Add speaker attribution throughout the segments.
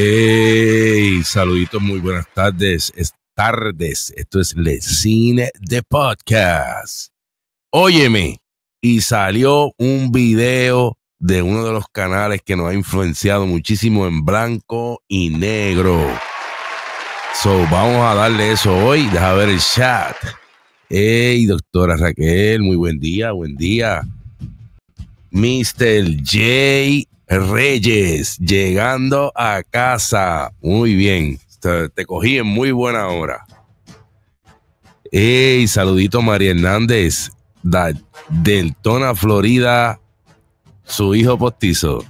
Speaker 1: Hey, saluditos, muy buenas tardes. tardes. Esto es Le Cine de Podcast. Óyeme, y salió un video de uno de los canales que nos ha influenciado muchísimo en blanco y negro. So, vamos a darle eso hoy. Deja ver el chat. Hey, doctora Raquel, muy buen día, buen día. Mr. J Reyes, llegando a casa. Muy bien. Te, cogí en muy buena hora. Hey, saludito María Hernández, Deltona, Florida, su hijo postizo.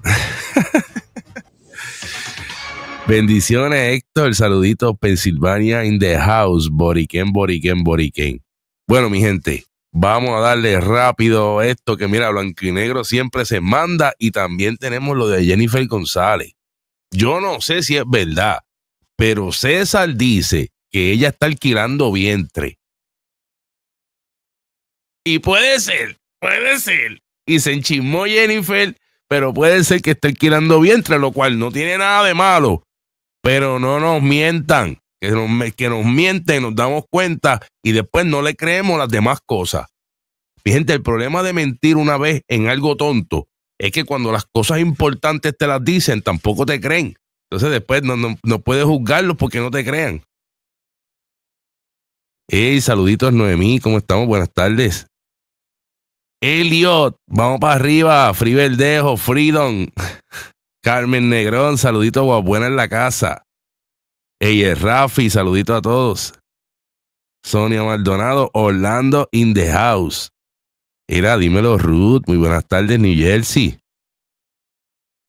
Speaker 1: Bendiciones, Héctor. Saludito, Pennsylvania in the house. Boriquen, Boriquen, Boriquen. Bueno, mi gente, Vamos a darle rápido esto, que mira, Blanco y Negro siempre se manda y también tenemos lo de Jennifer González. Yo no sé si es verdad, pero César dice que ella está alquilando vientre.
Speaker 2: Y puede ser, puede ser.
Speaker 1: Y se enchismó Jennifer, pero puede ser que esté alquilando vientre, lo cual no tiene nada de malo. Pero no nos mientan que nos, que nos mienten, nos damos cuenta y después no le creemos las demás cosas. Mi el problema de mentir una vez en algo tonto es que cuando las cosas importantes te las dicen, tampoco te creen. Entonces después no, no, puedes juzgarlos porque no te crean. Hey, saluditos Noemí, ¿cómo estamos? Buenas tardes. Elliot vamos para arriba. Free Verdejo, Freedom. Carmen Negrón, saluditos, buenas en la casa. Ey, Rafi, saludito a todos. Sonia Maldonado, Orlando in the house. Era, dímelo, Ruth. Muy buenas tardes, New Jersey.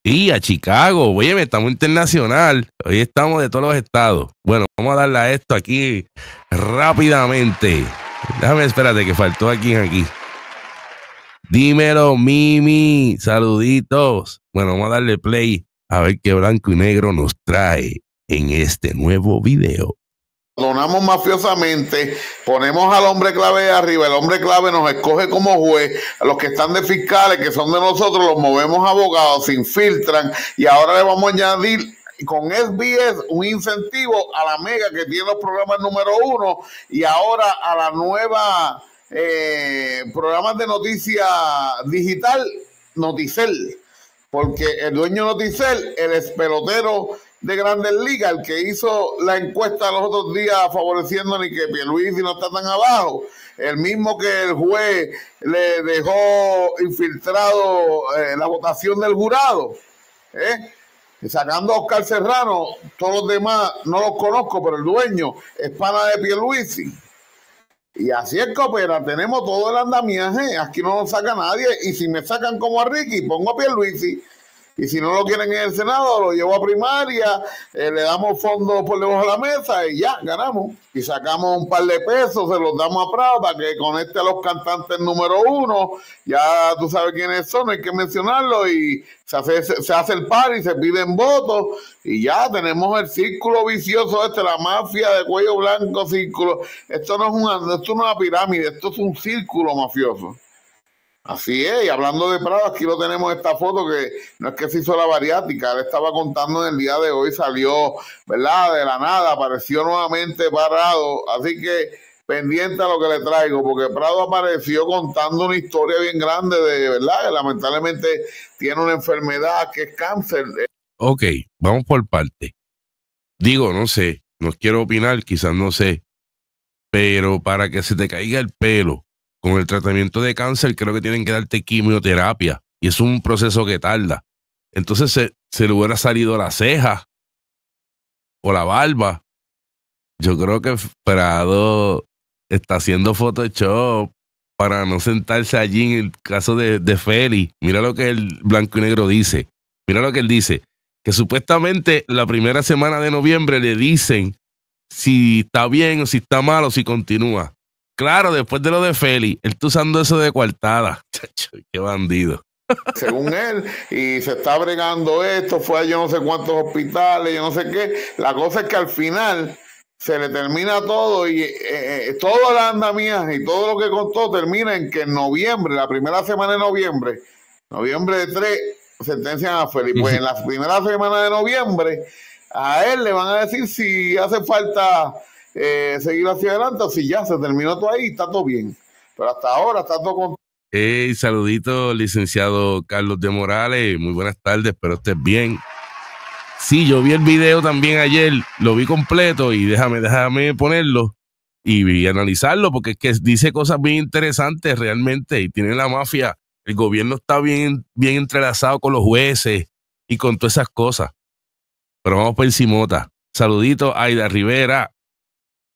Speaker 1: Y a Chicago, oye, estamos internacional. Hoy estamos de todos los estados. Bueno, vamos a darle a esto aquí rápidamente. Déjame, espérate, que faltó aquí aquí. Dímelo, Mimi. Saluditos. Bueno, vamos a darle play a ver qué blanco y negro nos trae en este nuevo video.
Speaker 3: Donamos mafiosamente, ponemos al hombre clave arriba, el hombre clave nos escoge como juez, los que están de fiscales, que son de nosotros, los movemos abogados, se infiltran y ahora le vamos a añadir con SBS un incentivo a la mega que tiene los programas número uno y ahora a la nueva eh, programas de noticia digital, Noticel, porque el dueño Noticel, el espelotero de Grandes Ligas, el que hizo la encuesta los otros días favoreciendo ni que Pierluisi no está tan abajo, el mismo que el juez le dejó infiltrado eh, la votación del jurado, ¿eh? sacando a Oscar Serrano, todos los demás no los conozco, pero el dueño es pana de Pierluisi. Y así es que opera, tenemos todo el andamiaje, aquí no nos saca nadie, y si me sacan como a Ricky, pongo a Pierluisi, y si no lo quieren en el Senado, lo llevo a primaria, eh, le damos fondos por debajo de la mesa y ya, ganamos. Y sacamos un par de pesos, se los damos a Prado para que conecte a los cantantes número uno. Ya tú sabes quiénes son, hay que mencionarlo. Y se hace, el par y se piden votos. Y ya tenemos el círculo vicioso este, la mafia de cuello blanco, círculo. Esto no es, esto no es una pirámide, esto es un círculo mafioso. Así es, y hablando de Prado, aquí lo tenemos esta foto que no es que se hizo la variática, él estaba contando en el día de hoy, salió, ¿verdad? De la nada, apareció nuevamente parado, así que pendiente a lo que le traigo, porque Prado apareció contando una historia bien grande de, ¿verdad? Que lamentablemente tiene una enfermedad que es cáncer.
Speaker 1: Ok, vamos por parte. Digo, no sé, no quiero opinar, quizás no sé, pero para que se te caiga el pelo con el tratamiento de cáncer creo que tienen que darte quimioterapia y es un proceso que tarda. Entonces se, le hubiera salido la ceja o la barba. Yo creo que Prado está haciendo Photoshop para no sentarse allí en el caso de, de Feli. Mira lo que el blanco y negro dice. Mira lo que él dice. Que supuestamente la primera semana de noviembre le dicen si está bien o si está mal o si continúa. Claro, después de lo de Feli, él está usando eso de coartada. Qué bandido.
Speaker 3: Según él, y se está bregando esto, fue a yo no sé cuántos hospitales, yo no sé qué. La cosa es que al final se le termina todo y eh, eh la anda andamiaje y todo lo que contó termina en que en noviembre, la primera semana de noviembre, noviembre de 3, sentencian a Feli. Pues en la primera semana de noviembre, a él le van a decir si hace falta eh, seguir hacia adelante si ya se terminó todo ahí, está todo bien. Pero hasta ahora está todo con...
Speaker 1: Hey, saludito, licenciado Carlos de Morales. Muy buenas tardes, espero estés bien. Sí, yo vi el video también ayer, lo vi completo y déjame, déjame ponerlo y, analizarlo porque es que dice cosas bien interesantes realmente y tiene la mafia. El gobierno está bien, bien entrelazado con los jueces y con todas esas cosas. Pero vamos por Simota Saludito, Aida Rivera.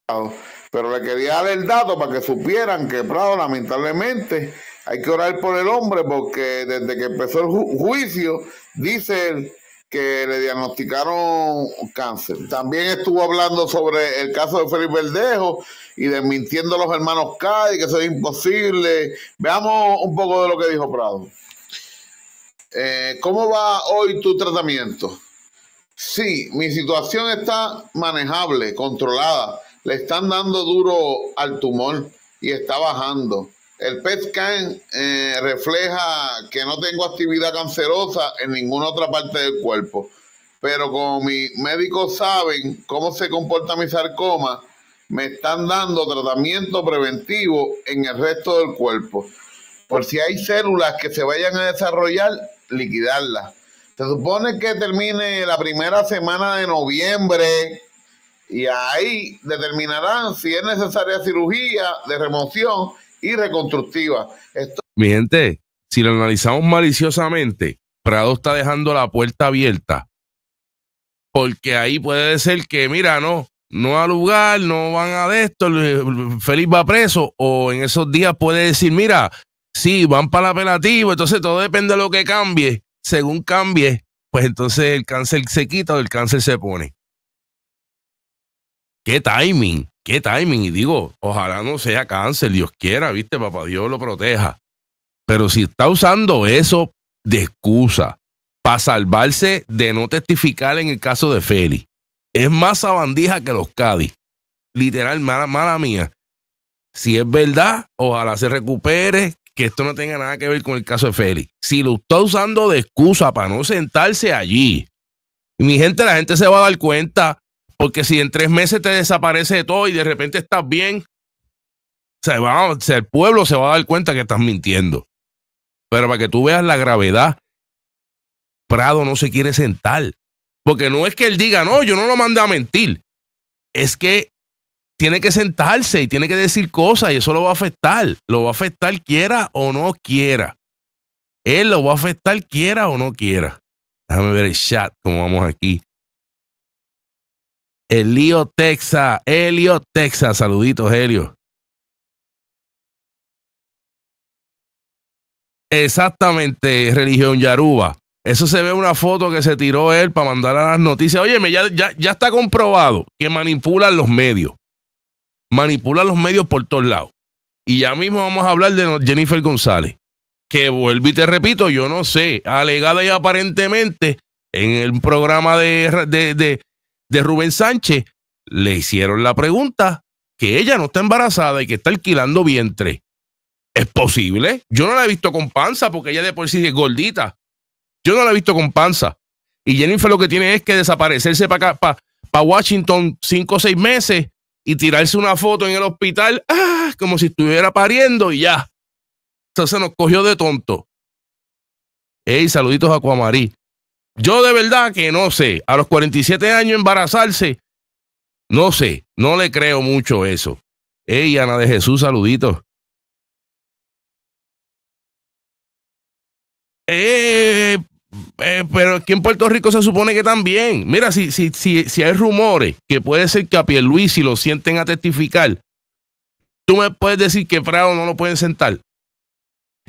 Speaker 3: Pero le quería dar el dato para que supieran que Prado, lamentablemente, hay que orar por el hombre porque desde que empezó el juicio, dice que le diagnosticaron cáncer. También estuvo hablando sobre el caso de Felipe Verdejo y desmintiendo a los hermanos Cádiz, que eso es imposible. Veamos un poco de lo que dijo Prado. Eh, ¿Cómo va hoy tu tratamiento? Sí, mi situación está manejable, controlada le están dando duro al tumor y está bajando. El PET scan eh, refleja que no tengo actividad cancerosa en ninguna otra parte del cuerpo. Pero como mis médicos saben cómo se comporta mi sarcoma, me están dando tratamiento preventivo en el resto del cuerpo. Por si hay células que se vayan a desarrollar, liquidarlas. Se supone que termine la primera semana de noviembre y ahí determinarán si es necesaria cirugía de remoción y reconstructiva.
Speaker 1: Mi gente, si lo analizamos maliciosamente, Prado está dejando la puerta abierta. Porque ahí puede ser que, mira, no, no al lugar, no van a esto, Félix va preso, o en esos días puede decir, mira, sí, van para la apelativo, entonces todo depende de lo que cambie. Según cambie, pues entonces el cáncer se quita o el cáncer se pone qué timing, qué timing. Y digo, ojalá no sea cáncer, Dios quiera, viste, papá Dios lo proteja. Pero si está usando eso de excusa para salvarse de no testificar en el caso de Feli. es más sabandija que los Cádiz. Literal, mala, mala mía. Si es verdad, ojalá se recupere, que esto no tenga nada que ver con el caso de Feli. Si lo está usando de excusa para no sentarse allí, mi gente, la gente se va a dar cuenta porque si en tres meses te desaparece de todo y de repente estás bien, se va, el pueblo se va a dar cuenta que estás mintiendo. Pero para que tú veas la gravedad, Prado no se quiere sentar. Porque no es que él diga, no, yo no lo mandé a mentir. Es que tiene que sentarse y tiene que decir cosas y eso lo va a afectar. Lo va a afectar quiera o no quiera. Él lo va a afectar quiera o no quiera. Déjame ver el chat, cómo vamos aquí. Elío Texas. Elio Texas. Saluditos, Helio.
Speaker 2: Exactamente,
Speaker 1: religión Yaruba. Eso se ve una foto que se tiró él para mandar a las noticias. Oye, ya, ya, está comprobado que manipulan los medios. Manipulan los medios por todos lados. Y ya mismo vamos a hablar de Jennifer González. Que vuelvo y te repito, yo no sé, alegada y aparentemente en el programa de, de, de Rubén Sánchez, le hicieron la pregunta que ella no está embarazada y que está alquilando vientre. ¿Es posible? Yo no la he visto con panza porque ella de por sí es gordita. Yo no la he visto con panza. Y Jennifer lo que tiene es que desaparecerse para Washington cinco o seis meses y tirarse una foto en el hospital ¡ah! como si estuviera pariendo y ya. Entonces se nos cogió de tonto. Ey, saluditos a Cuamarí. Yo de verdad que no sé. A los 47 años embarazarse, no sé. No le creo mucho eso. Ey,
Speaker 2: Ana de Jesús, saluditos.
Speaker 1: Eh, eh, eh, pero aquí en Puerto Rico se supone que también. Mira, si, si, si, hay rumores que puede ser que a Pierluisi lo sienten a testificar, tú me puedes decir que Prado no lo pueden sentar.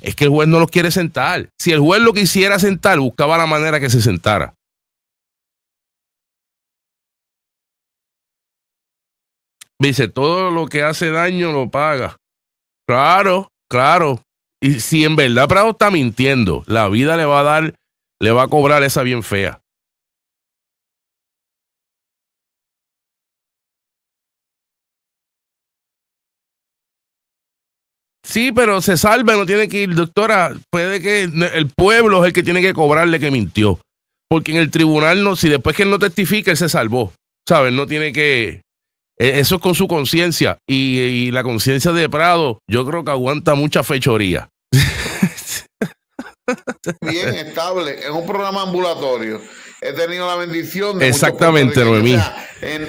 Speaker 1: Es que el juez no los quiere sentar. Si el juez lo quisiera sentar, buscaba la manera que se sentara. Dice, todo lo que hace daño lo paga. Claro, claro. Y si en verdad Prado está mintiendo, la vida le va a dar, le va a cobrar esa bien fea. Sí, pero se salva, no tiene que ir. Doctora, puede que el pueblo es el que tiene que cobrarle que mintió. Porque en el tribunal, no, si después que él no testifica, él se salvó. ¿Sabes? No tiene que. E, eso es con su conciencia. Y, la conciencia de Prado, yo creo que aguanta mucha fechoría.
Speaker 3: Bien estable. en un programa ambulatorio. He tenido la bendición de. Exactamente, Noemí.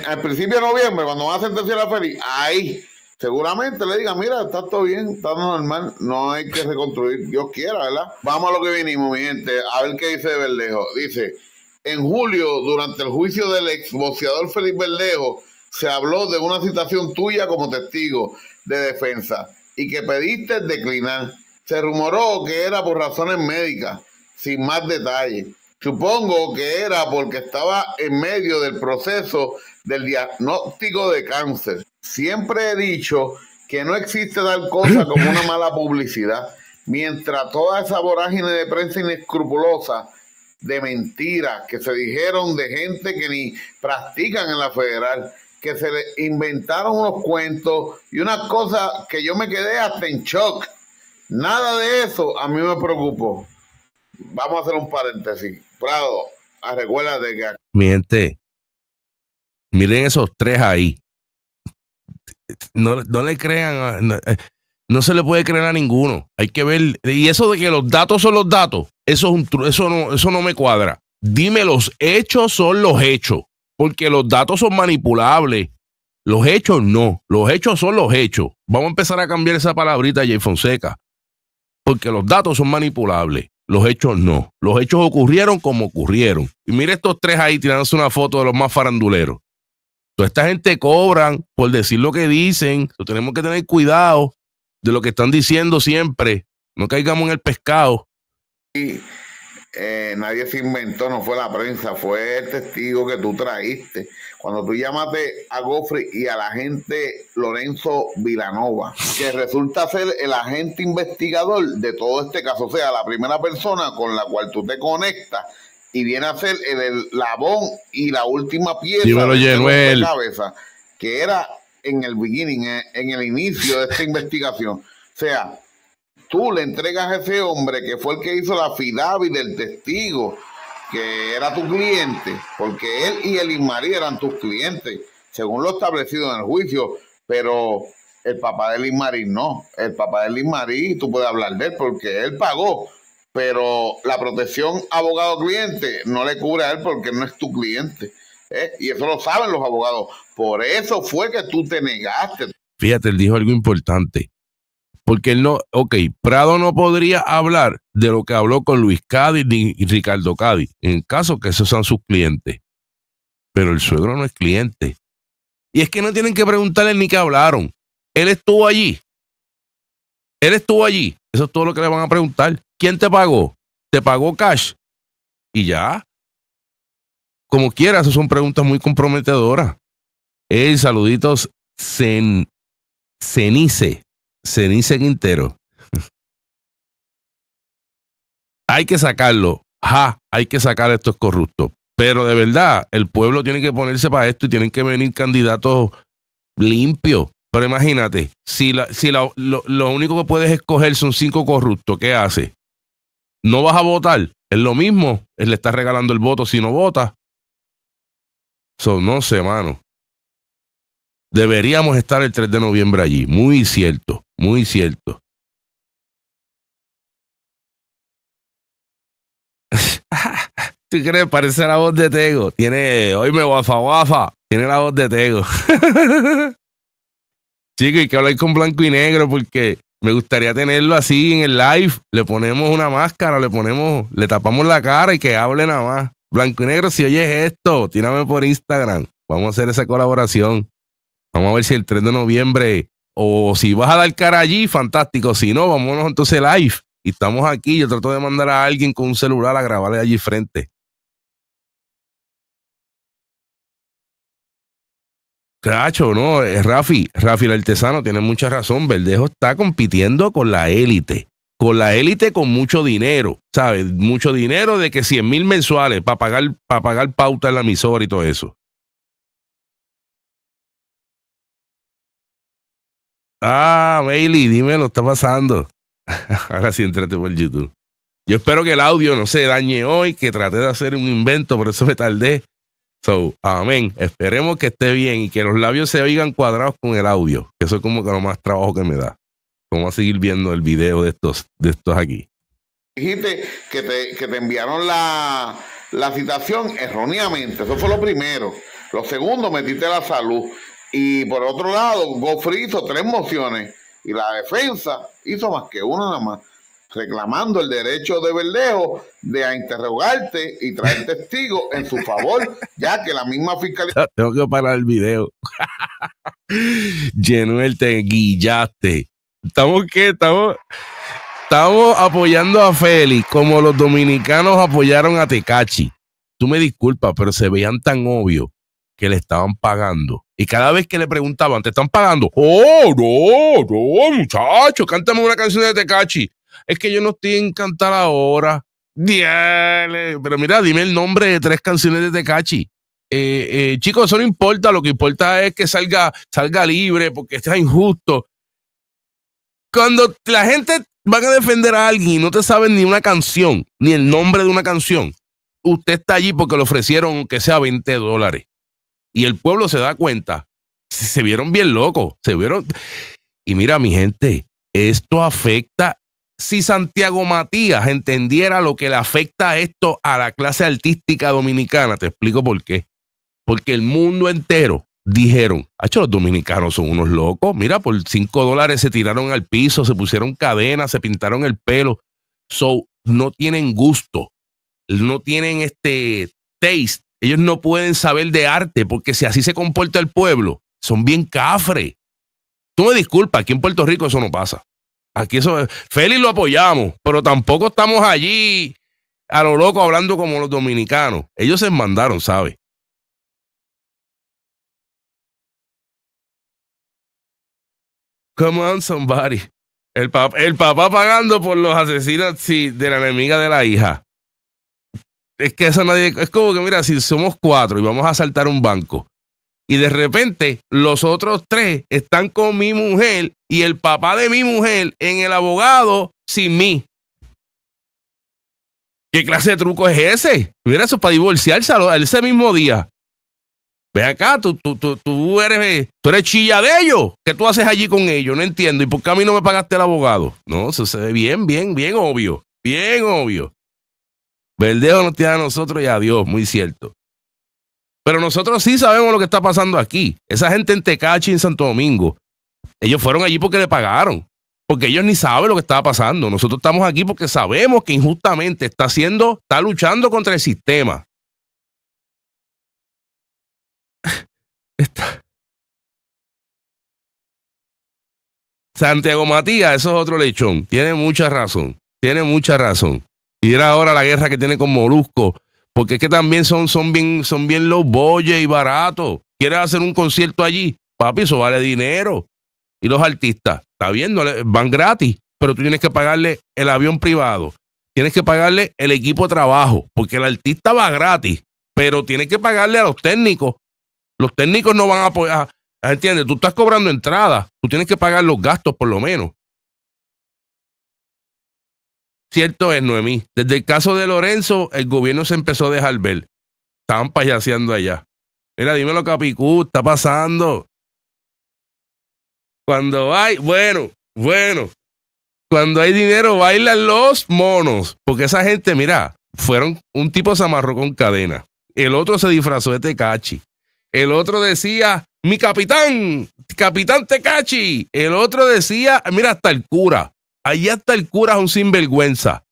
Speaker 3: al principio de noviembre, cuando va a sentenciar a Félix, ahí seguramente le diga, mira, está todo bien, está normal, no hay que reconstruir, Dios quiera, ¿verdad? Vamos a lo que vinimos, mi gente, a ver qué dice Verdejo. Dice, en julio, durante el juicio del exboxeador Felipe Verdejo, se habló de una situación tuya como testigo de defensa y que pediste declinar. Se rumoró que era por razones médicas, sin más detalles. Supongo que era porque estaba en medio del proceso del diagnóstico de cáncer. Siempre he dicho que no existe tal cosa como una mala publicidad. Mientras toda esa vorágine de prensa inescrupulosa, de mentiras que se dijeron de gente que ni practican en la federal, que se le inventaron unos cuentos y una cosa que yo me quedé hasta en shock. Nada de eso a mí me preocupó. Vamos a hacer un paréntesis. Prado, ah, recuérdate que.
Speaker 1: Mi gente, miren esos tres ahí. No, le crean, eh, no, se le puede creer a ninguno. Hay que ver. Y eso de que los datos son los datos, eso, eso, no, eso no me cuadra. Dime, los hechos son los hechos, porque los datos son manipulables. Los hechos no, los hechos son los hechos. Vamos a empezar a cambiar esa palabrita, Jay Fonseca, porque los datos son manipulables. Los hechos no. Los hechos ocurrieron como ocurrieron. Y mire estos tres ahí tirándose una foto de los más faranduleros. Toda esta gente cobran por decir lo que dicen. Entonces tenemos que tener cuidado de lo que están diciendo siempre. No caigamos en el pescado.
Speaker 3: Y eh, nadie se inventó, no fue la prensa, fue el testigo que tú traíste. Cuando tú llamaste a Goffrey y al agente Lorenzo Vilanova, que resulta ser el agente investigador de todo este caso, o sea, la primera persona con la cual tú te conectas y viene a ser el, labón y la última pieza de este la cabeza, que era en el beginning, eh, en el inicio de esta investigación. O sea, tú le entregas a ese hombre que fue el que hizo la fidavi del testigo, que era tu cliente, porque él y el Ismarí eran tus clientes, según lo establecido en el juicio, pero el papá del Ismarí no, el papá del Ismarí, tú puedes hablar de él porque él pagó, pero la protección abogado-cliente no le cubre a él porque no es tu cliente. ¿eh? Y eso lo saben los abogados. Por eso fue que tú te negaste.
Speaker 1: Fíjate, él dijo algo importante porque él no, ok, Prado no podría hablar de lo que habló con Luis Cádiz ni Ricardo Cádiz, en caso que esos sean sus clientes. Pero el suegro no es cliente. Y es que no tienen que preguntarle ni qué hablaron. Él estuvo allí. Él estuvo allí. Eso es todo lo que le van a preguntar. ¿Quién te pagó? ¿Te pagó cash? Y ya. Como quieras. esas son preguntas muy comprometedoras. El saluditos cen, cenice Cenice Quintero. hay que sacarlo. hay que sacar a estos corruptos. Pero de verdad, el pueblo tiene que ponerse para esto y tienen que venir candidatos limpios. Pero imagínate, si, la, si la, lo, único que puedes escoger son cinco corruptos, ¿qué hace? No vas a votar. Es lo mismo. Él le está regalando el voto si no vota. Son no sé, mano. Deberíamos estar el 3 de noviembre allí. Muy
Speaker 2: cierto. Muy cierto.
Speaker 1: ¿Tú crees? Parece la voz de Tego. Tiene, hoy me guafa guafa. Tiene la voz de Tego. Chico, hay que hablar con blanco y negro porque me gustaría tenerlo así en el live. Le ponemos una máscara, le ponemos, le tapamos la cara y que hable nada más. Blanco y negro, si oyes esto, tírame por Instagram. Vamos a hacer esa colaboración. Vamos a ver si el 3 de noviembre o si vas a dar cara allí, fantástico. Si no, vámonos entonces live. Y estamos aquí. Yo trato de mandar a alguien con un celular a grabarle allí frente. Cacho, no, eh, Rafi, Rafi el artesano tiene mucha razón. Verdejo está compitiendo con la élite, con la élite con mucho dinero, ¿sabes? Mucho dinero de que 100 mil mensuales para pagar, para pagar pauta en la emisora y todo eso. Ah, Bailey, dime lo está pasando. Ahora sí entrate por YouTube. Yo espero que el audio no se dañe hoy, que traté de hacer un invento, por eso me tardé. So, amén. Esperemos que esté bien y que los labios se oigan cuadrados con el audio. eso es como que lo más trabajo que me da. Vamos a seguir viendo el video de estos, de estos aquí.
Speaker 3: Dijiste que te, enviaron la, la citación erróneamente. Eso fue lo primero. Lo segundo, metiste la salud. Y por otro lado, Goffrey hizo tres mociones y la defensa hizo más que una nada más, reclamando el derecho de Verdejo de interrogarte y traer testigos en su favor, ya que la misma fiscalía.
Speaker 1: Tengo que parar el video. Genuel, te guillaste. ¿Estamos qué? Estamos. Estamos apoyando a Félix como los dominicanos apoyaron a Tecachi. Tú me disculpas, pero se veían tan obvio que le estaban pagando y cada vez que le preguntaban, ¿te están pagando? Oh, no, no, muchacho, cántame una canción de Tecachi. Es que yo no estoy en cantar ahora. Diale. Pero mira, dime el nombre de tres canciones de Tecachi. Eh, eh, chicos, eso no importa, lo que importa es que salga, salga libre, porque está injusto. Cuando la gente va a defender a alguien y no te saben ni una canción, ni el nombre de una canción, usted está allí porque le ofrecieron que sea 20 dólares. Y el pueblo se da cuenta. Se vieron bien locos, se vieron. Y mira, mi gente, esto afecta. Si Santiago Matías entendiera lo que le afecta esto a la clase artística dominicana, te explico por qué. Porque el mundo entero dijeron, hecho los dominicanos son unos locos, mira, por cinco dólares se tiraron al piso, se pusieron cadenas, se pintaron el pelo. So, no tienen gusto, no tienen este taste ellos no pueden saber de arte porque si así se comporta el pueblo, son bien cafres. Tú me disculpas, aquí en Puerto Rico eso no pasa. Aquí eso, Félix lo apoyamos, pero tampoco estamos allí a lo loco hablando como los dominicanos. Ellos se mandaron, ¿sabes? Come on, somebody. El, papá pagando por los asesinos de la enemiga de la hija es que eso nadie. Es como que, mira, si somos cuatro y vamos a asaltar un banco y de repente los otros tres están con mi mujer y el papá de mi mujer en el abogado sin mí. ¿Qué clase de truco es ese? Mira, eso es para divorciarse ese mismo día. Ve acá, tú, tú, tú, eres, eh, tú eres chilla de ellos. ¿Qué tú haces allí con ellos? No entiendo. ¿Y por qué a mí no me pagaste el abogado? No, eso se ve bien, bien, bien obvio. Bien obvio. Verdeo nos tiene a nosotros y a Dios, muy cierto. Pero nosotros sí sabemos lo que está pasando aquí. Esa gente en Tecachi, en Santo Domingo, ellos fueron allí porque le pagaron, porque ellos ni saben lo que estaba pasando. Nosotros estamos aquí porque sabemos que injustamente está haciendo, está luchando contra el sistema. Santiago Matías, eso es otro lechón. Tiene mucha razón. Tiene mucha razón. Y era ahora la guerra que tiene con Molusco. Porque es que también son, son bien, son bien los boyes y baratos. Quieres hacer un concierto allí, papi, eso vale dinero. Y los artistas, está viendo van gratis, pero tú tienes que pagarle el avión privado, tienes que pagarle el equipo de trabajo, porque el artista va gratis, pero tienes que pagarle a los técnicos. Los técnicos no van a apoyar. ¿Entiendes? Tú estás cobrando entrada, tú tienes que pagar los gastos por lo menos. Cierto es, Noemí. Desde el caso de Lorenzo, el gobierno se empezó a dejar ver. Estaban payaseando allá. Mira, dímelo, Capicú, está pasando. Cuando hay, bueno, bueno, cuando hay dinero bailan los monos. Porque esa gente, mira, fueron un tipo se amarró con cadena. El otro se disfrazó de Tecachi. El otro decía, mi capitán, capitán Tecachi. El otro decía, mira, hasta el cura. Allá está el cura es un sinvergüenza.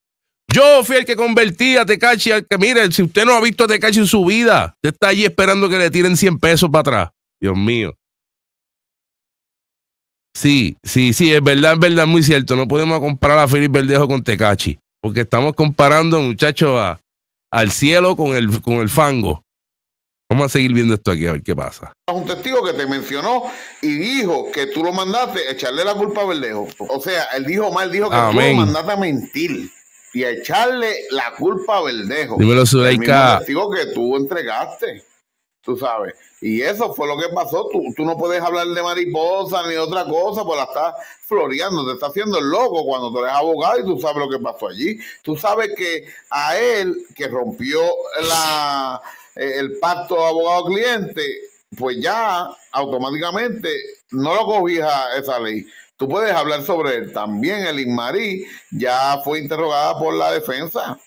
Speaker 1: Yo fui el que convertí a Tecachi que, mire, si usted no ha visto a Tecachi en su vida, usted está allí esperando que le tiren 100 pesos para atrás. Dios mío. Sí, sí, sí, es verdad, es verdad, muy cierto. No podemos comparar a Felipe Verdejo con Tecachi, porque estamos comparando, muchachos, al cielo con el, con el fango. Vamos a seguir viendo esto aquí a ver qué pasa.
Speaker 3: Un testigo que te mencionó y dijo que tú lo mandaste a echarle la culpa a Verdejo. O sea, él dijo mal, dijo que tú lo mandaste a mentir y a echarle la culpa a Verdejo. Dímelo, Zuleika. El testigo que tú entregaste. Tú sabes. Y eso fue lo que pasó. Tú, tú no puedes hablar de mariposa ni otra cosa, pues la estás floreando, te está haciendo el loco cuando tú eres abogado y tú sabes lo que pasó allí. Tú sabes que a él que rompió la eh, el pacto abogado-cliente, pues ya automáticamente no lo cobija esa ley. Tú puedes hablar sobre él. También el Inmarí ya fue interrogada por la defensa.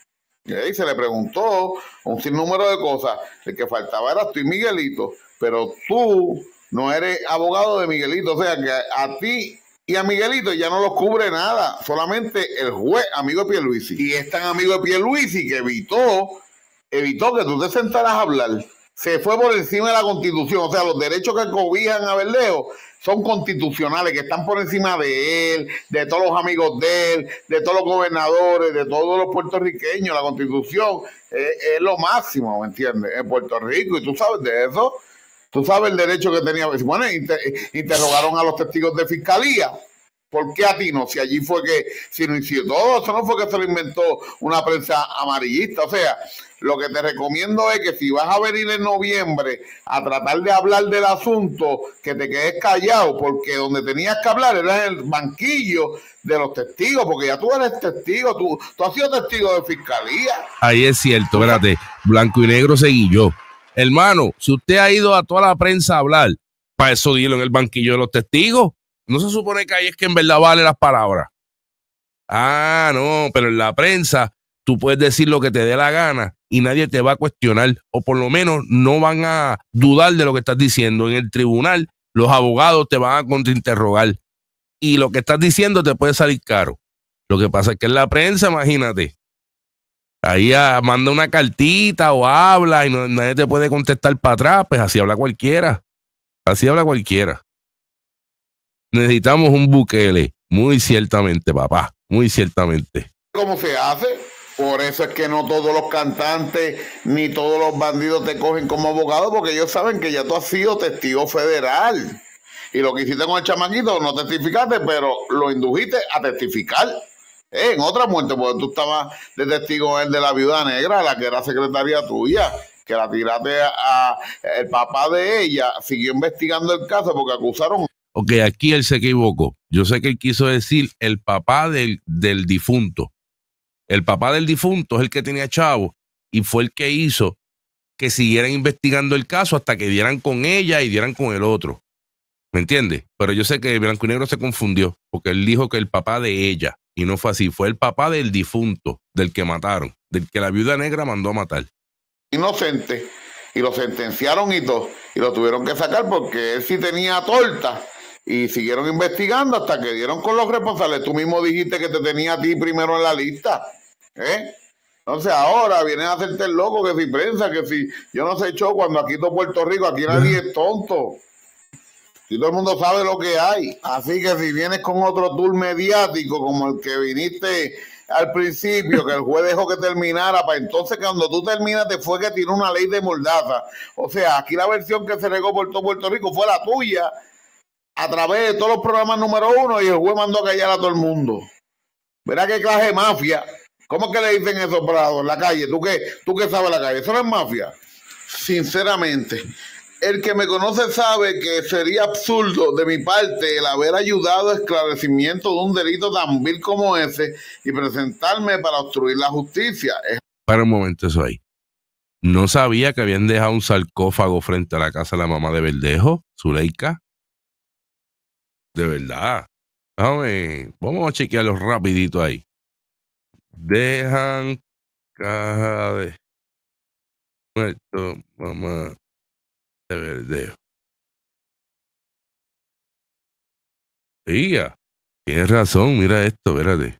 Speaker 3: Y se le preguntó un sinnúmero de cosas. El que faltaba era tú y Miguelito, pero tú no eres abogado de Miguelito. O sea que a ti y a Miguelito ya no los cubre nada, solamente el juez amigo de Pierluisi. Y es tan amigo de Pierluisi que evitó evitó que tú te sentaras a hablar. Se fue por encima de la constitución. O sea, los derechos que cobijan a Berleo son constitucionales, que están por encima de él, de todos los amigos de él, de todos los gobernadores, de todos los puertorriqueños. La constitución eh, es, lo máximo, ¿me entiendes? En Puerto Rico, y tú sabes de eso. Tú sabes el derecho que tenía. Bueno, interrogaron a los testigos de fiscalía ¿Por qué a ti no? Si allí fue que si no hicieron todo, eso no fue que se lo inventó una prensa amarillista. O sea, lo que te recomiendo es que si vas a venir en noviembre a tratar de hablar del asunto, que te quedes callado, porque donde tenías que hablar era en el banquillo de los testigos, porque ya tú eres testigo, tú, tú has sido testigo de fiscalía.
Speaker 1: Ahí es cierto, espérate, blanco y negro seguí yo. Hermano, si usted ha ido a toda la prensa a hablar, para eso dilo en el banquillo de los testigos no se supone que ahí es que en verdad vale las palabras. Ah, no, pero en la prensa tú puedes decir lo que te dé la gana y nadie te va a cuestionar, o por lo menos no van a dudar de lo que estás diciendo. En el tribunal, los abogados te van a contrainterrogar y lo que estás diciendo te puede salir caro. Lo que pasa es que en la prensa, imagínate, ahí ah, manda una cartita o habla y nadie te puede contestar para atrás, pues así habla cualquiera. Así habla cualquiera. Necesitamos un buquele, muy ciertamente, papá, muy ciertamente.
Speaker 3: ¿Cómo se hace? Por eso es que no todos los cantantes ni todos los bandidos te cogen como abogado, porque ellos saben que ya tú has sido testigo federal. Y lo que hiciste con el chamaquito no testificaste, pero lo indujiste a testificar. Eh, en otra muerte, porque tú estabas de testigo el de la viuda negra, la que era secretaria tuya, que la tiraste a el papá de ella, siguió investigando el caso porque acusaron
Speaker 1: ok, aquí él se equivocó. Yo sé que él quiso decir el papá del, del difunto. El papá del difunto es el que tenía chavo y fue el que hizo que siguieran investigando el caso hasta que dieran con ella y dieran con el otro. ¿Me entiendes? Pero yo sé que Blanco y Negro se confundió porque él dijo que el papá de ella, y no fue así, fue el papá del difunto, del que mataron, del que la viuda negra mandó a matar.
Speaker 3: Inocente, y lo sentenciaron y todo, y lo tuvieron que sacar porque él sí tenía torta y siguieron investigando hasta que dieron con los responsables. Tú mismo dijiste que te tenía a ti primero en la lista. ¿eh? Entonces ahora vienes a hacerte el loco que si prensa, que si yo no sé yo cuando aquí todo Puerto Rico, aquí nadie es tonto. Si todo el mundo sabe lo que hay. Así que si vienes con otro tour mediático como el que viniste al principio, que el juez dejó que terminara, para pues entonces cuando tú terminaste fue que tiene una ley de mordaza. O sea, aquí la versión que se regó por todo Puerto Rico fue la tuya a través de todos los programas número uno y el juez mandó a callar a todo el mundo. Verá qué clase de mafia. ¿Cómo es que le dicen eso, Prado, en la calle? ¿Tú qué, ¿Tú qué sabes la calle? ¿Eso no es mafia? Sinceramente, el que me conoce sabe que sería absurdo de mi parte el haber ayudado a esclarecimiento de un delito tan vil como ese y presentarme para obstruir la justicia.
Speaker 1: Para un momento eso ahí. No sabía que habían dejado un sarcófago frente a la casa de la mamá de Verdejo, Zuleika. De verdad. vamos eh, a chequearlos rapidito ahí. Dejan
Speaker 2: caja de muerto, mamá de verdeo. Diga, tienes razón, mira esto, espérate.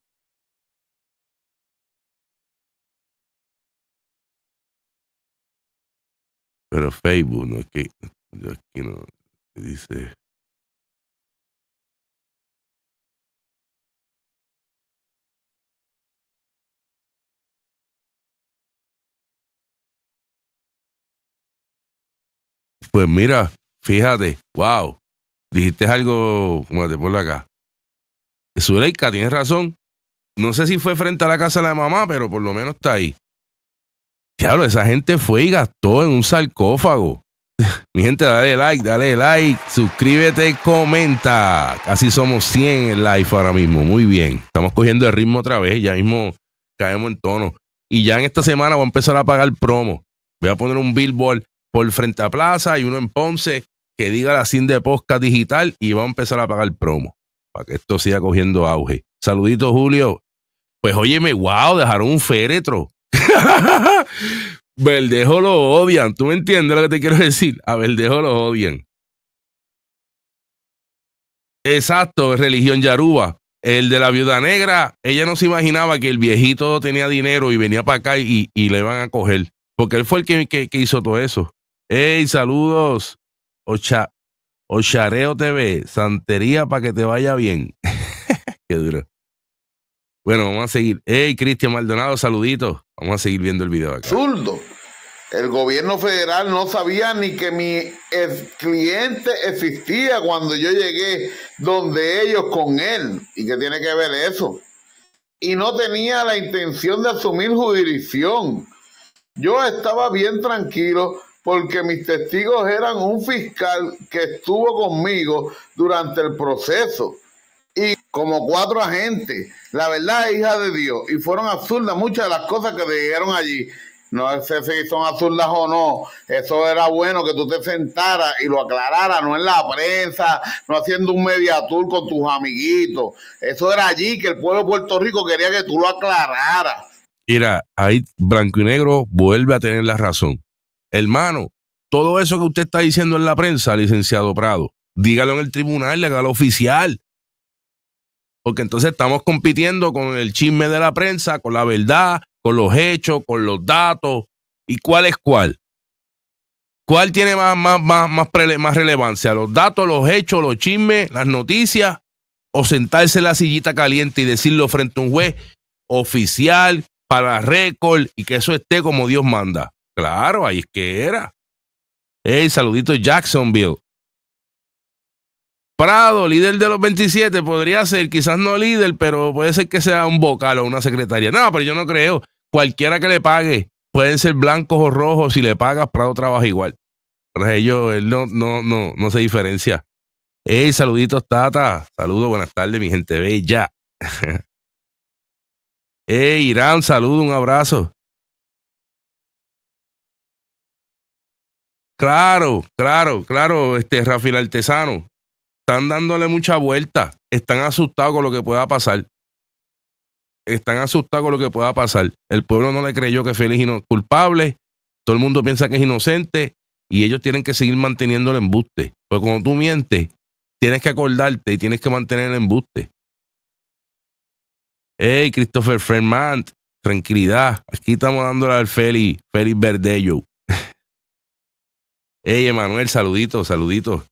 Speaker 2: Pero Facebook, no aquí, aquí no dice. Pues
Speaker 1: mira, fíjate, wow, dijiste algo, como te acá. Zuleika, tienes razón. No sé si fue frente a la casa de la mamá, pero por lo menos está ahí. Claro, esa gente fue y gastó en un sarcófago. Mi gente, dale like, dale like, suscríbete, comenta. Casi somos 100 en live ahora mismo. Muy bien. Estamos cogiendo el ritmo otra vez. Ya mismo caemos en tono. Y ya en esta semana voy a empezar a pagar promo. Voy a poner un billboard por frente a plaza y uno en Ponce que diga la CIN de Posca Digital y va a empezar a pagar promo para que esto siga cogiendo auge. Saludito, Julio. Pues óyeme, wow, dejaron un féretro. Verdejo lo odian. ¿Tú me entiendes lo que te quiero decir? A Verdejo lo odian. Exacto, religión Yaruba. El de la viuda negra, ella no se imaginaba que el viejito tenía dinero y venía para acá y, le iban a coger. Porque él fue el que hizo todo eso. Hey, saludos. Ocha, Ochareo TV, Santería para que te vaya bien. Qué duro. Bueno, vamos a seguir. Hey, Cristian Maldonado, saluditos. Vamos a seguir viendo el video
Speaker 3: Absurdo. El gobierno federal no sabía ni que mi cliente existía cuando yo llegué donde ellos con él. ¿Y qué tiene que ver eso? Y no tenía la intención de asumir jurisdicción. Yo estaba bien tranquilo porque mis testigos eran un fiscal que estuvo conmigo durante el proceso y como cuatro agentes. La verdad es hija de Dios y fueron absurdas muchas de las cosas que dijeron allí. No sé si son absurdas o no. Eso era bueno que tú te sentaras y lo aclararas, no en la prensa, no haciendo un media con tus amiguitos. Eso era allí que el pueblo de Puerto Rico quería que tú lo aclararas.
Speaker 1: Mira, ahí Blanco y Negro vuelve a tener la razón. Hermano, todo eso que usted está diciendo en la prensa, licenciado Prado, dígalo en el tribunal, hágalo oficial. Porque entonces estamos compitiendo con el chisme de la prensa, con la verdad, con los hechos, con los datos. ¿Y cuál es cuál? ¿Cuál tiene más, más, más, más, más relevancia? ¿Los datos, los hechos, los chismes, las noticias? ¿O sentarse en la sillita caliente y decirlo frente a un juez oficial, para récord y que eso esté como Dios manda? Claro, ahí es que era. Ey, saludito Jacksonville. Prado, líder de los 27, podría ser, quizás no líder, pero puede ser que sea un vocal o una secretaria. No, pero yo no creo. Cualquiera que le pague, pueden ser blancos o rojos, si le pagas, Prado trabaja igual. Pero ellos, él no, no, no, no se diferencia. Ey, saluditos, Tata. Saludos, buenas tardes, mi gente bella. Ey, Irán, saludo, un abrazo. Claro, claro, claro, este Rafael Artesano. Están dándole mucha vuelta. Están asustados con lo que pueda pasar. Están asustados con lo que pueda pasar. El pueblo no le creyó que Félix es culpable. Todo el mundo piensa que es inocente y ellos tienen que seguir manteniendo el embuste. Porque cuando tú mientes, tienes que acordarte y tienes que mantener el embuste. Hey, Christopher Fermant, tranquilidad. Aquí estamos dándole al Félix, Félix Verdello. Ey, Emanuel,
Speaker 2: saludito, saludito.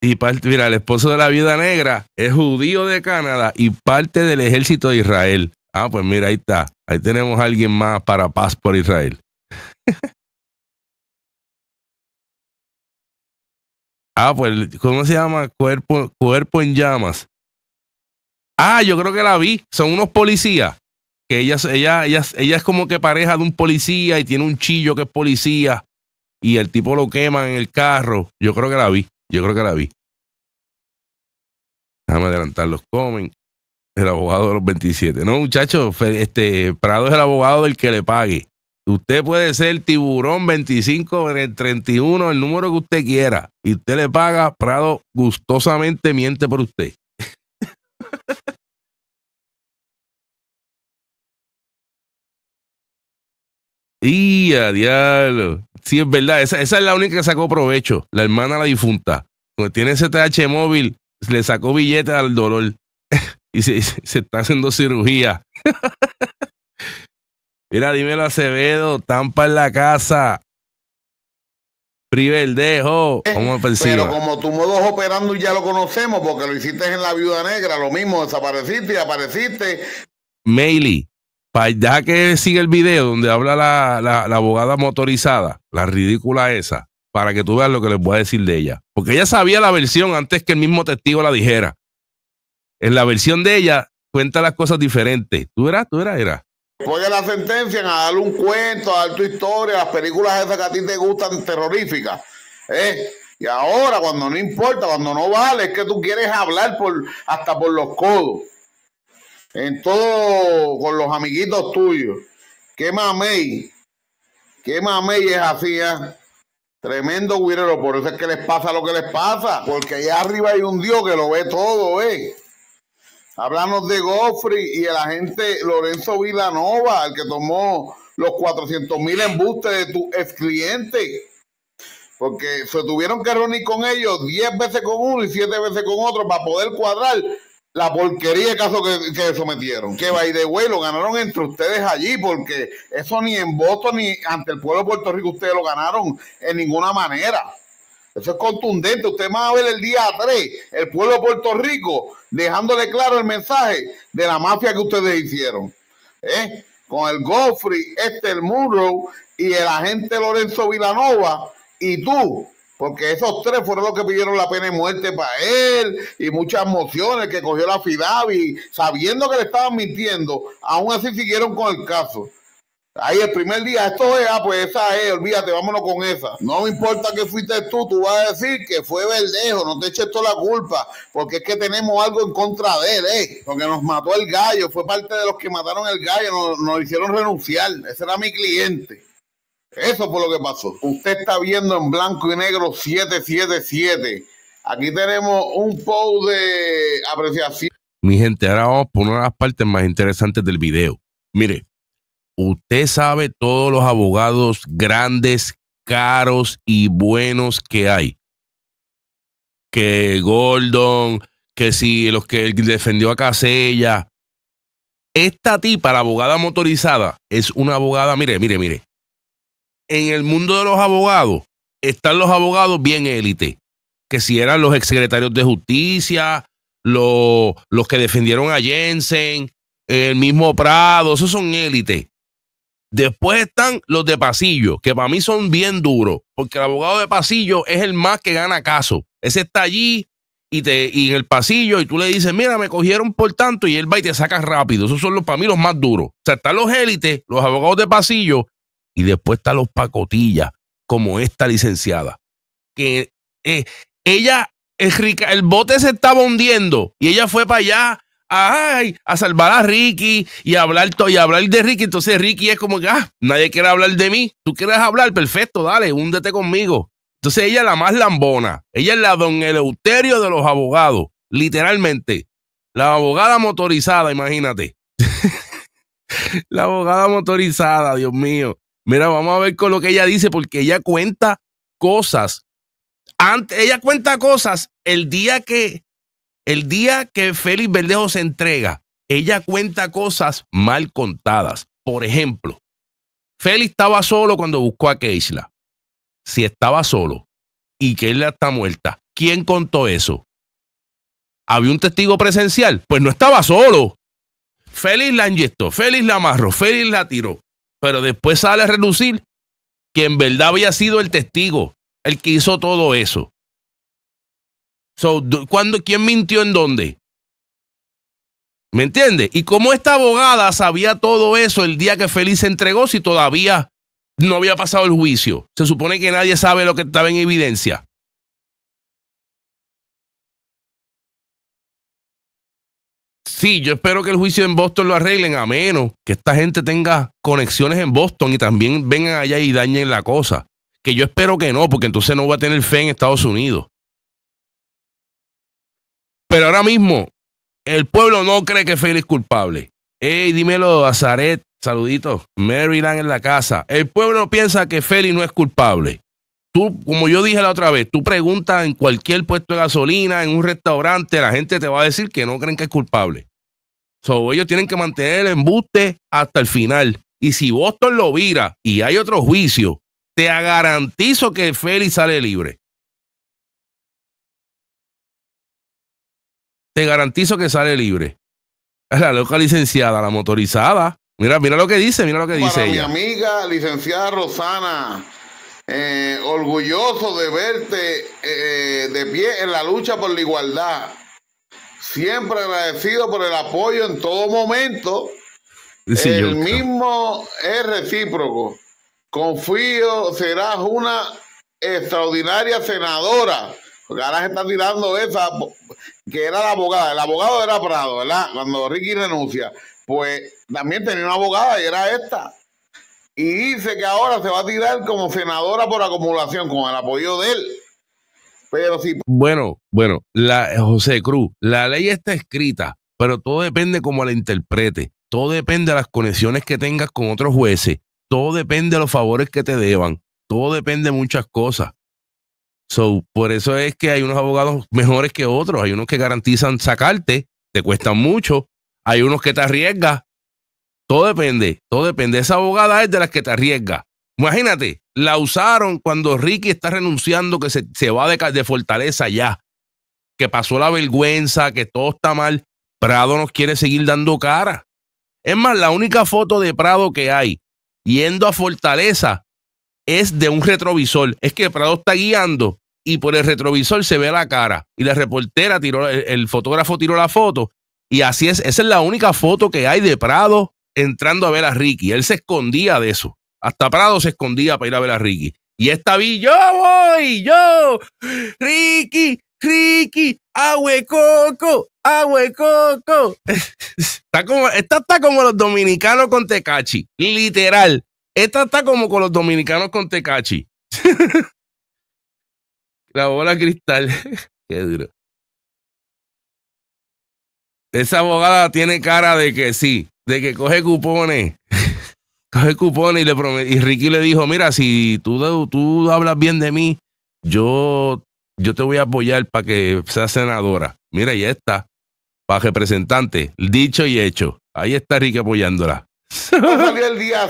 Speaker 1: Y mira, el esposo de la vida negra es judío de Canadá y parte del ejército de Israel. Ah, pues mira, ahí está. Ahí tenemos a alguien más para paz por Israel.
Speaker 2: ah, pues,
Speaker 1: ¿cómo se llama? Cuerpo, cuerpo en llamas. Ah, yo creo que la vi. Son unos policías que ella, ella, ella, ella es como que pareja de un policía y tiene un chillo que es policía y el tipo lo quema en el carro. Yo creo que la vi, yo creo que la vi. Déjame adelantar los comments. El abogado de los 27. No, muchachos, este, Prado es el abogado del que le pague. Usted puede ser tiburón 25, el 31, el número que usted quiera. Y usted le paga, Prado gustosamente miente por usted.
Speaker 2: Y a
Speaker 1: diablo. Sí, es verdad. Esa, es la única que sacó provecho. La hermana la difunta. Cuando tiene ese TH móvil, le sacó billetes al dolor. y se, se, está haciendo cirugía. Mira, dímelo Acevedo, tampa en la casa. Priverdejo, dejo, eh, Pero
Speaker 3: como tu modo operando y ya lo conocemos, porque lo hiciste en la viuda negra, lo mismo, desapareciste y apareciste.
Speaker 1: Meili, para ya que sigue el video donde habla la, abogada motorizada, la ridícula esa, para que tú veas lo que les voy a decir de ella. Porque ella sabía la versión antes que el mismo testigo la dijera. En la versión de ella cuenta las cosas diferentes. Tú eras, tú eras, era
Speaker 3: Después de la sentencia, a darle un cuento, a dar tu historia, las películas esas que a ti te gustan terroríficas. ¿eh? Y ahora, cuando no importa, cuando no vale, es que tú quieres hablar por, hasta por los codos en todo con los amiguitos tuyos. Qué mamey, qué mamey es así, ¿ah? Tremendo guirero, por eso es que les pasa lo que les pasa, porque allá arriba hay un Dios que lo ve todo, ¿eh? Hablamos de Goffrey y el agente Lorenzo Vilanova, el que tomó los 400 mil embustes de tu ex cliente. Porque se tuvieron que reunir con ellos 10 veces con uno y 7 veces con otro para poder cuadrar la porquería de caso que, que sometieron. Que va, de vuelo lo ganaron entre ustedes allí, porque eso ni en voto ni ante el pueblo de Puerto Rico ustedes lo ganaron en ninguna manera. Eso es contundente. Ustedes van a ver el día 3 el pueblo de Puerto Rico dejándole claro el mensaje de la mafia que ustedes hicieron. ¿eh? Con el Goffrey, este, el y el agente Lorenzo Vilanova y tú, porque esos tres fueron los que pidieron la pena de muerte para él y muchas mociones que cogió la Fidavi, sabiendo que le estaban mintiendo, aún así siguieron con el caso. Ahí el primer día, esto es, ah, pues esa es, olvídate, vámonos con esa. No me importa que fuiste tú, tú vas a decir que fue Verdejo, no te eches toda la culpa, porque es que tenemos algo en contra de él, eh, porque nos mató el gallo, fue parte de los que mataron el gallo, nos hicieron renunciar, ese era mi cliente. Eso fue lo que pasó. Usted está viendo en blanco y negro 777. Aquí tenemos un poco de apreciación.
Speaker 1: Mi gente, ahora vamos por una de las partes más interesantes del video. Mire, usted sabe todos los abogados grandes, caros y buenos que hay. Que Gordon, que si los que defendió a Casella. Esta tipa, la abogada motorizada, es una abogada, mire, mire, mire en el mundo de los abogados están los abogados bien élite, que si eran los exsecretarios de justicia, los, los que defendieron a Jensen, el mismo Prado, esos son élite. Después están los de pasillo, que para mí son bien duros, porque el abogado de pasillo es el más que gana caso. Ese está allí y, te, y en el pasillo y tú le dices, mira, me cogieron por tanto y él va y te saca rápido. Esos son los, para mí los más duros. O sea, están los élites, los abogados de pasillo y después está los pacotillas, como esta licenciada, que eh, ella es rica, el bote se estaba hundiendo y ella fue para allá ay, a salvar a Ricky y hablar hablar, y hablar de Ricky. Entonces Ricky es como que, ah, nadie quiere hablar de mí. Tú quieres hablar, perfecto, dale, húndete conmigo. Entonces ella es la más lambona. Ella es la don Eleuterio de los abogados, literalmente. La abogada motorizada, imagínate. la abogada motorizada, Dios mío. Mira, vamos a ver con lo que ella dice, porque ella cuenta cosas. ella cuenta cosas el día que el día que Félix Verdejo se entrega, ella cuenta cosas mal contadas. Por ejemplo, Félix estaba solo cuando buscó a Keisla. Si estaba solo y Keisla está muerta, ¿quién contó eso? ¿Había un testigo presencial? Pues no estaba solo. Félix la inyectó, Félix la amarró, Félix la tiró pero después sale a relucir que en verdad había sido el testigo, el que hizo todo eso. ¿Quién mintió en dónde? ¿Me entiende? ¿Y cómo esta abogada sabía todo eso el día que Feliz se entregó si todavía no había pasado el juicio? Se supone que nadie sabe lo que estaba en evidencia. Sí, yo espero que el juicio en Boston lo arreglen, a menos que esta gente tenga conexiones en Boston y también vengan allá y dañen la cosa. Que yo espero que no, porque entonces no va a tener fe en Estados Unidos. Pero ahora mismo, el pueblo no cree que Feli es culpable. Ey, dímelo, Azaret, saluditos. Maryland en la casa. El pueblo piensa que Félix no es culpable tú, como yo dije la otra vez, tú preguntas en cualquier puesto de gasolina, en un restaurante, la gente te va a decir que no creen que es culpable. So, ellos tienen que mantener el embuste hasta el final. Y si Boston lo vira y hay otro juicio, te garantizo que Félix sale libre. Te garantizo que sale libre. La loca licenciada, la motorizada. Mira, mira lo que dice, mira lo que dice Mi
Speaker 3: amiga licenciada Rosana eh, orgulloso de verte eh, de pie en la lucha por la igualdad. Siempre agradecido por el apoyo en todo momento. el mismo es recíproco. Confío, serás una extraordinaria senadora. ahora se está tirando esa, que era la abogada. El abogado era Prado, ¿verdad? Cuando Ricky renuncia. Pues también tenía una abogada y era esta y dice que ahora se va a tirar como senadora por acumulación con el apoyo de él. Pero sí
Speaker 1: Bueno, bueno, la, José Cruz, la ley está escrita, pero todo depende cómo la interprete, todo depende de las conexiones que tengas con otros jueces, todo depende de los favores que te deban, todo depende de muchas cosas. So, por eso es que hay unos abogados mejores que otros, hay unos que garantizan sacarte, te cuestan mucho, hay unos que te arriesgan todo depende, todo depende. Esa abogada es de las que te arriesga. Imagínate, la usaron cuando Ricky está renunciando, que se, va de, Fortaleza ya, que pasó la vergüenza, que todo está mal. Prado nos quiere seguir dando cara. Es más, la única foto de Prado que hay yendo a Fortaleza es de un retrovisor. Es que Prado está guiando y por el retrovisor se ve la cara. Y la reportera tiró, el fotógrafo tiró la foto. Y así es, esa es la única foto que hay de Prado entrando a ver a Ricky. Él se escondía de eso. Hasta Prado se escondía para ir a ver a Ricky. Y esta vi, yo voy, yo, Ricky, Ricky, agua coco, agua coco. está, como, esta está como los dominicanos con Tecachi, literal. Esta está como con los dominicanos con Tecachi. La bola cristal. Qué duro. Esa abogada tiene cara de que sí, de que coge cupones. coge cupones y, le promete. y Ricky le dijo, mira, si tú, tú hablas bien de mí, yo, yo te voy a apoyar para que sea senadora. Mira, ya está. Para representante. Dicho y hecho. Ahí está Ricky apoyándola.
Speaker 3: el día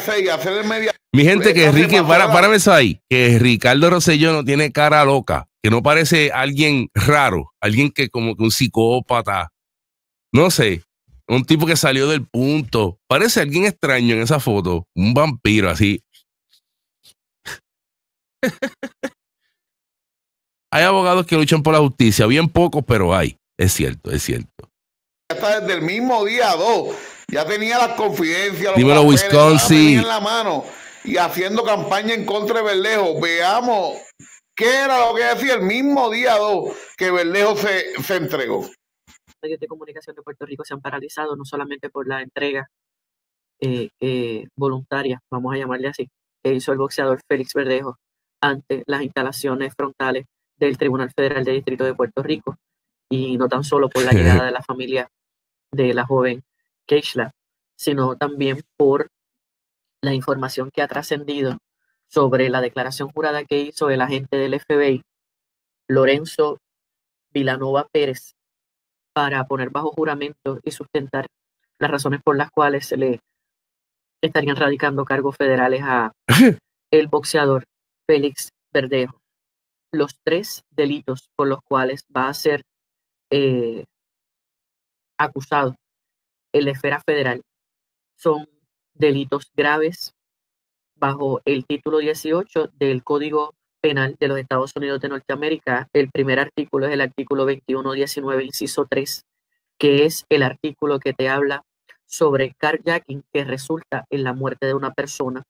Speaker 3: media...
Speaker 1: Mi gente, que Ricky, para, párame eso ahí. Que Ricardo Rosselló no tiene cara loca. Que no parece alguien raro. Alguien que como que un psicópata. No sé. Un tipo que salió del punto. Parece alguien extraño en esa foto. Un vampiro así. hay abogados que luchan por la justicia. Bien pocos, pero hay. Es cierto, es cierto.
Speaker 3: está desde el mismo día 2. Ya tenía las confidencias. Dímelo, Wisconsin. la mano y haciendo campaña en contra de Berlejo. Veamos qué era lo que decía el mismo día 2 que Berlejo se, se entregó
Speaker 4: medios de comunicación de Puerto Rico se han paralizado, no solamente por la entrega eh, voluntaria, vamos a llamarle así, que hizo el boxeador Félix Verdejo ante las instalaciones frontales del Tribunal Federal del Distrito de Puerto Rico, y no tan solo por la llegada de la familia de la joven Keishla, sino también por la información que ha trascendido sobre la declaración jurada que hizo el agente del FBI,
Speaker 3: Lorenzo
Speaker 4: Vilanova Pérez, para poner bajo juramento y sustentar las razones por las cuales se le estarían radicando cargos federales a el boxeador Félix Verdejo. Los tres delitos por los cuales va a ser eh, acusado en la esfera federal son delitos graves bajo el título 18 del Código Penal de los Estados Unidos de Norteamérica, el primer artículo es el artículo 2119, inciso 3, que es el artículo que te habla sobre carjacking que resulta en la muerte de una persona.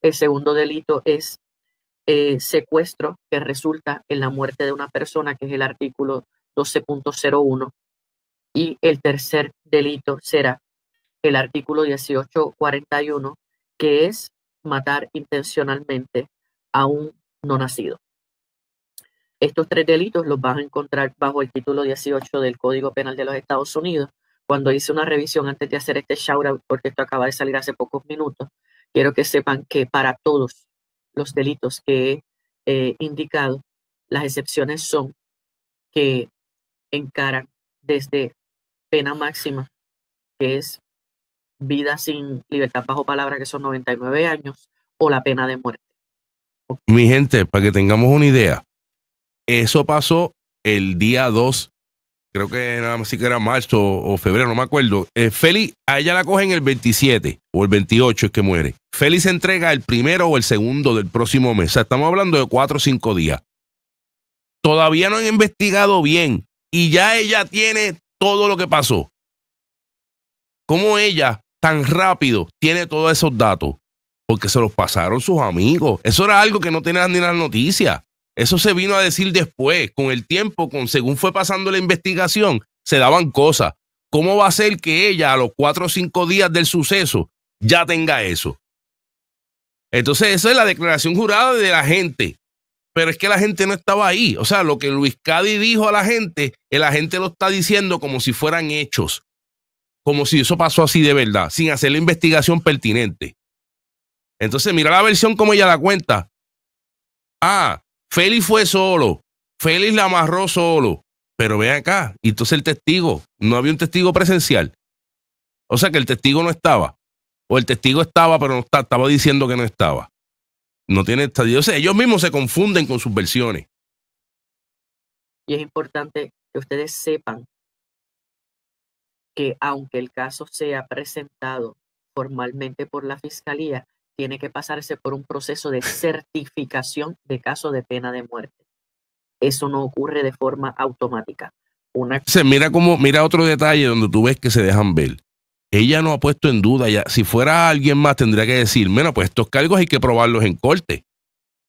Speaker 4: El segundo delito es eh, secuestro que resulta en la muerte de una persona, que es el artículo 12.01. Y el tercer delito será el artículo 1841, que es matar intencionalmente a un no nacido. Estos tres delitos los vas a encontrar bajo el título 18 del Código Penal de los Estados Unidos. Cuando hice una revisión antes de hacer este shout out, porque esto acaba de salir hace pocos minutos, quiero que sepan que para todos los delitos que he eh, indicado, las excepciones son que encaran desde pena máxima, que es vida sin libertad bajo palabra, que son 99 años, o la pena de muerte.
Speaker 1: Mi gente, para que tengamos una idea, eso pasó el día 2, creo que nada más si que era marzo o febrero, no me acuerdo. Eh, Félix, a ella la cogen el 27 o el 28 es que muere. Félix se entrega el primero o el segundo del próximo mes. O sea, estamos hablando de 4 o 5 días. Todavía no han investigado bien y ya ella tiene todo lo que pasó. ¿Cómo ella tan rápido tiene todos esos datos? porque se los pasaron sus amigos. Eso era algo que no tenían ni las noticia. Eso se vino a decir después, con el tiempo, con, según fue pasando la investigación, se daban cosas. ¿Cómo va a ser que ella a los cuatro o cinco días del suceso ya tenga eso? Entonces, esa es la declaración jurada de la gente. Pero es que la gente no estaba ahí. O sea, lo que Luis Cadi dijo a la gente, eh, la gente lo está diciendo como si fueran hechos. Como si eso pasó así de verdad, sin hacer la investigación pertinente. Entonces, mira la versión como ella la cuenta. Ah, Félix fue solo. Félix la amarró solo. Pero vean acá. Y entonces el testigo, no había un testigo presencial. O sea que el testigo no estaba. O el testigo estaba, pero no estaba diciendo que no estaba. No tiene o sea, ellos mismos se confunden con sus versiones.
Speaker 4: Y es importante que ustedes sepan que aunque el caso sea presentado formalmente por la fiscalía, tiene que pasarse por un proceso de certificación de caso de pena de muerte. Eso no ocurre de forma automática.
Speaker 1: Se mira como, mira otro detalle donde tú ves que se dejan ver. Ella no ha puesto en duda ya. Si fuera alguien más, tendría que decir, Bueno, pues estos cargos hay que probarlos en corte.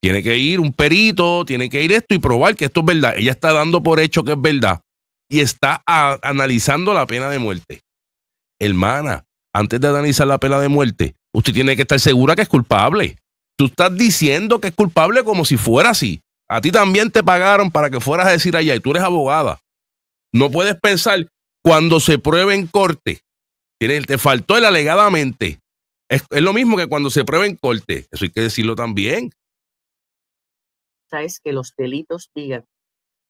Speaker 1: Tiene que ir un perito, tiene que ir esto y probar que esto es verdad. Ella está dando por hecho que es verdad y está analizando la pena de muerte. Hermana, antes de analizar la pena de muerte, usted tiene que estar segura que es culpable. Tú estás diciendo que es culpable como si fuera así. A ti también te pagaron para que fueras a decir allá y tú eres abogada. No puedes pensar cuando se pruebe en corte. Te faltó el alegadamente. Es, lo mismo que cuando se pruebe en corte. Eso hay que decirlo también.
Speaker 4: Sabes que los delitos digan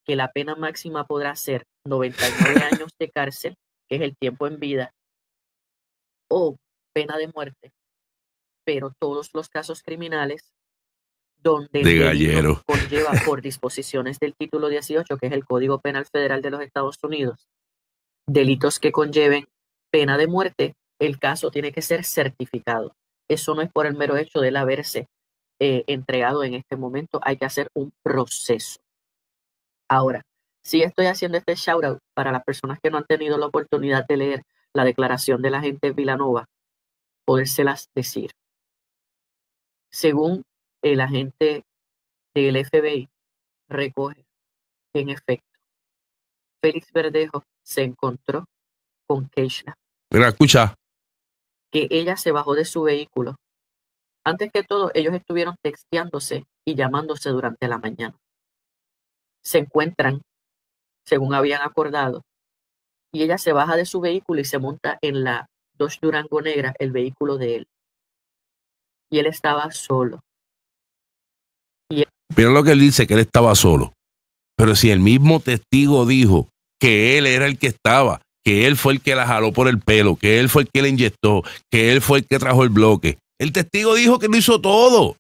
Speaker 4: que la pena máxima podrá ser 99 años de cárcel, que es el tiempo en vida, o pena de muerte, pero todos los casos criminales donde conlleva por disposiciones del título 18, que es el Código Penal Federal de los Estados Unidos, delitos que conlleven pena de muerte, el caso tiene que ser certificado. Eso no es por el mero hecho de haberse eh, entregado en este momento, hay que hacer un proceso. Ahora, si estoy haciendo este shout out para las personas que no han tenido la oportunidad de leer la declaración de la gente Vilanova, podérselas decir según el agente del FBI recoge. En efecto, Félix Verdejo se encontró con Keisha.
Speaker 1: Mira, escucha.
Speaker 4: Que ella se bajó de su vehículo. Antes que todo, ellos estuvieron texteándose y llamándose durante la mañana. Se encuentran, según habían acordado, y ella se baja de su vehículo y se monta en la Dodge Durango Negra, el vehículo de él y él estaba solo.
Speaker 1: Y Mira lo que él dice, que él estaba solo. Pero si el mismo testigo dijo que él era el que estaba, que él fue el que la jaló por el pelo, que él fue el que le inyectó, que él fue el que trajo el bloque. El testigo dijo que lo hizo todo.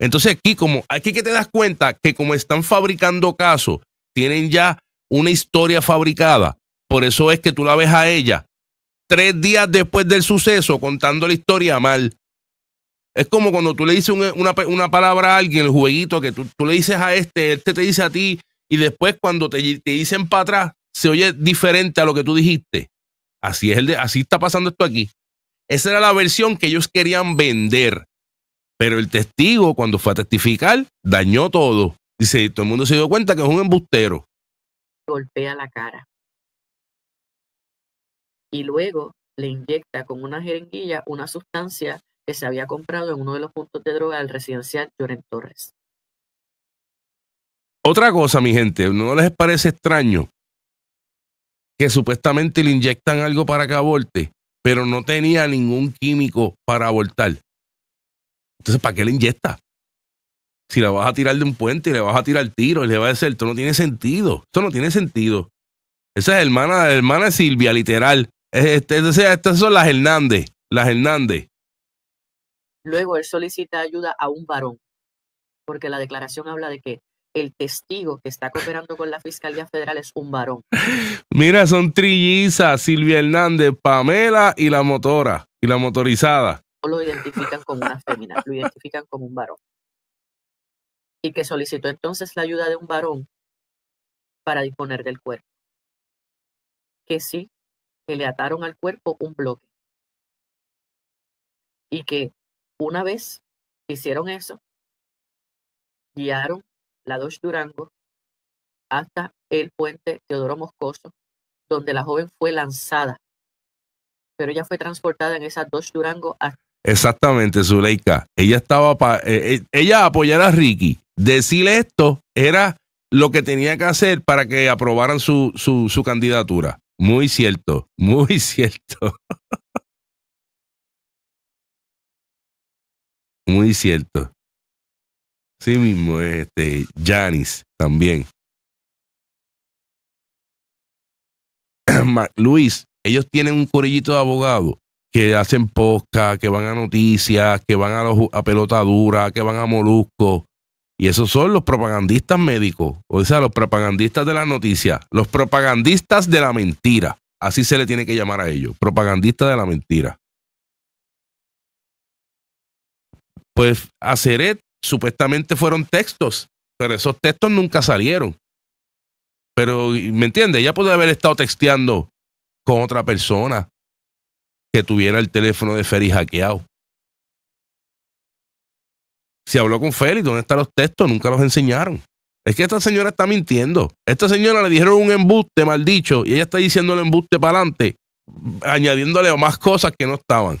Speaker 1: Entonces aquí como aquí que te das cuenta que como están fabricando casos, tienen ya una historia fabricada. Por eso es que tú la ves a ella tres días después del suceso contando la historia mal. Es como cuando tú le dices una, palabra a alguien, el jueguito, que tú, le dices a este, este te dice a ti, y después cuando te, te dicen para atrás, se oye diferente a lo que tú dijiste. Así, es el de, así está pasando esto aquí. Esa era la versión que ellos querían vender. Pero el testigo, cuando fue a testificar, dañó todo. Dice, todo el mundo se dio cuenta que es un embustero.
Speaker 4: Golpea la cara. Y luego le inyecta con una jeringuilla una sustancia que se había comprado en uno de los puntos de droga del residencial Lloren Torres.
Speaker 1: Otra cosa, mi gente, ¿no les parece extraño que supuestamente le inyectan algo para que aborte, pero no tenía ningún químico para abortar? Entonces, ¿para qué le inyecta? Si la vas a tirar de un puente y le vas a tirar tiro y le va a decir, esto no tiene sentido. Esto no tiene sentido. Esa es hermana, hermana Silvia, literal. Este, estas son las Hernández. Las Hernández.
Speaker 4: Luego él solicita ayuda a un varón, porque la declaración habla de que el testigo que está cooperando con la Fiscalía Federal es un varón.
Speaker 1: Mira, son Trilliza, Silvia Hernández, Pamela y la motora, y la motorizada.
Speaker 4: No lo identifican como una fémina, lo identifican como un varón. Y que solicitó entonces la ayuda de un varón para disponer del cuerpo. Que sí, que le ataron al cuerpo un bloque. Y que una vez hicieron eso, guiaron la Dodge Durango hasta el puente Teodoro Moscoso, donde la joven fue lanzada. Pero ella fue transportada en esa Dodge Durango
Speaker 1: Exactamente, Zuleika. Ella estaba para eh, eh, ella apoyar a Ricky. Decirle esto era lo que tenía que hacer para que aprobaran su, su candidatura. Muy cierto, muy cierto.
Speaker 2: Muy cierto.
Speaker 1: Sí mismo, este, Janis también. Luis, ellos tienen un corillito de abogados que hacen posca, que van a noticias, que van a, los, que van a molusco. Y esos son los propagandistas médicos, o sea, los propagandistas de la noticia, los propagandistas de la mentira. Así se le tiene que llamar a ellos, propagandistas de la mentira. pues a supuestamente fueron textos, pero esos textos nunca salieron. Pero, ¿me entiendes? Ella puede haber estado texteando con otra persona que tuviera el teléfono de Ferry hackeado. Se habló con Ferry, ¿dónde están los textos? Nunca los enseñaron. Es que esta señora está mintiendo. Esta señora le dijeron un embuste mal y ella está diciendo el embuste para adelante, añadiéndole más cosas que no estaban.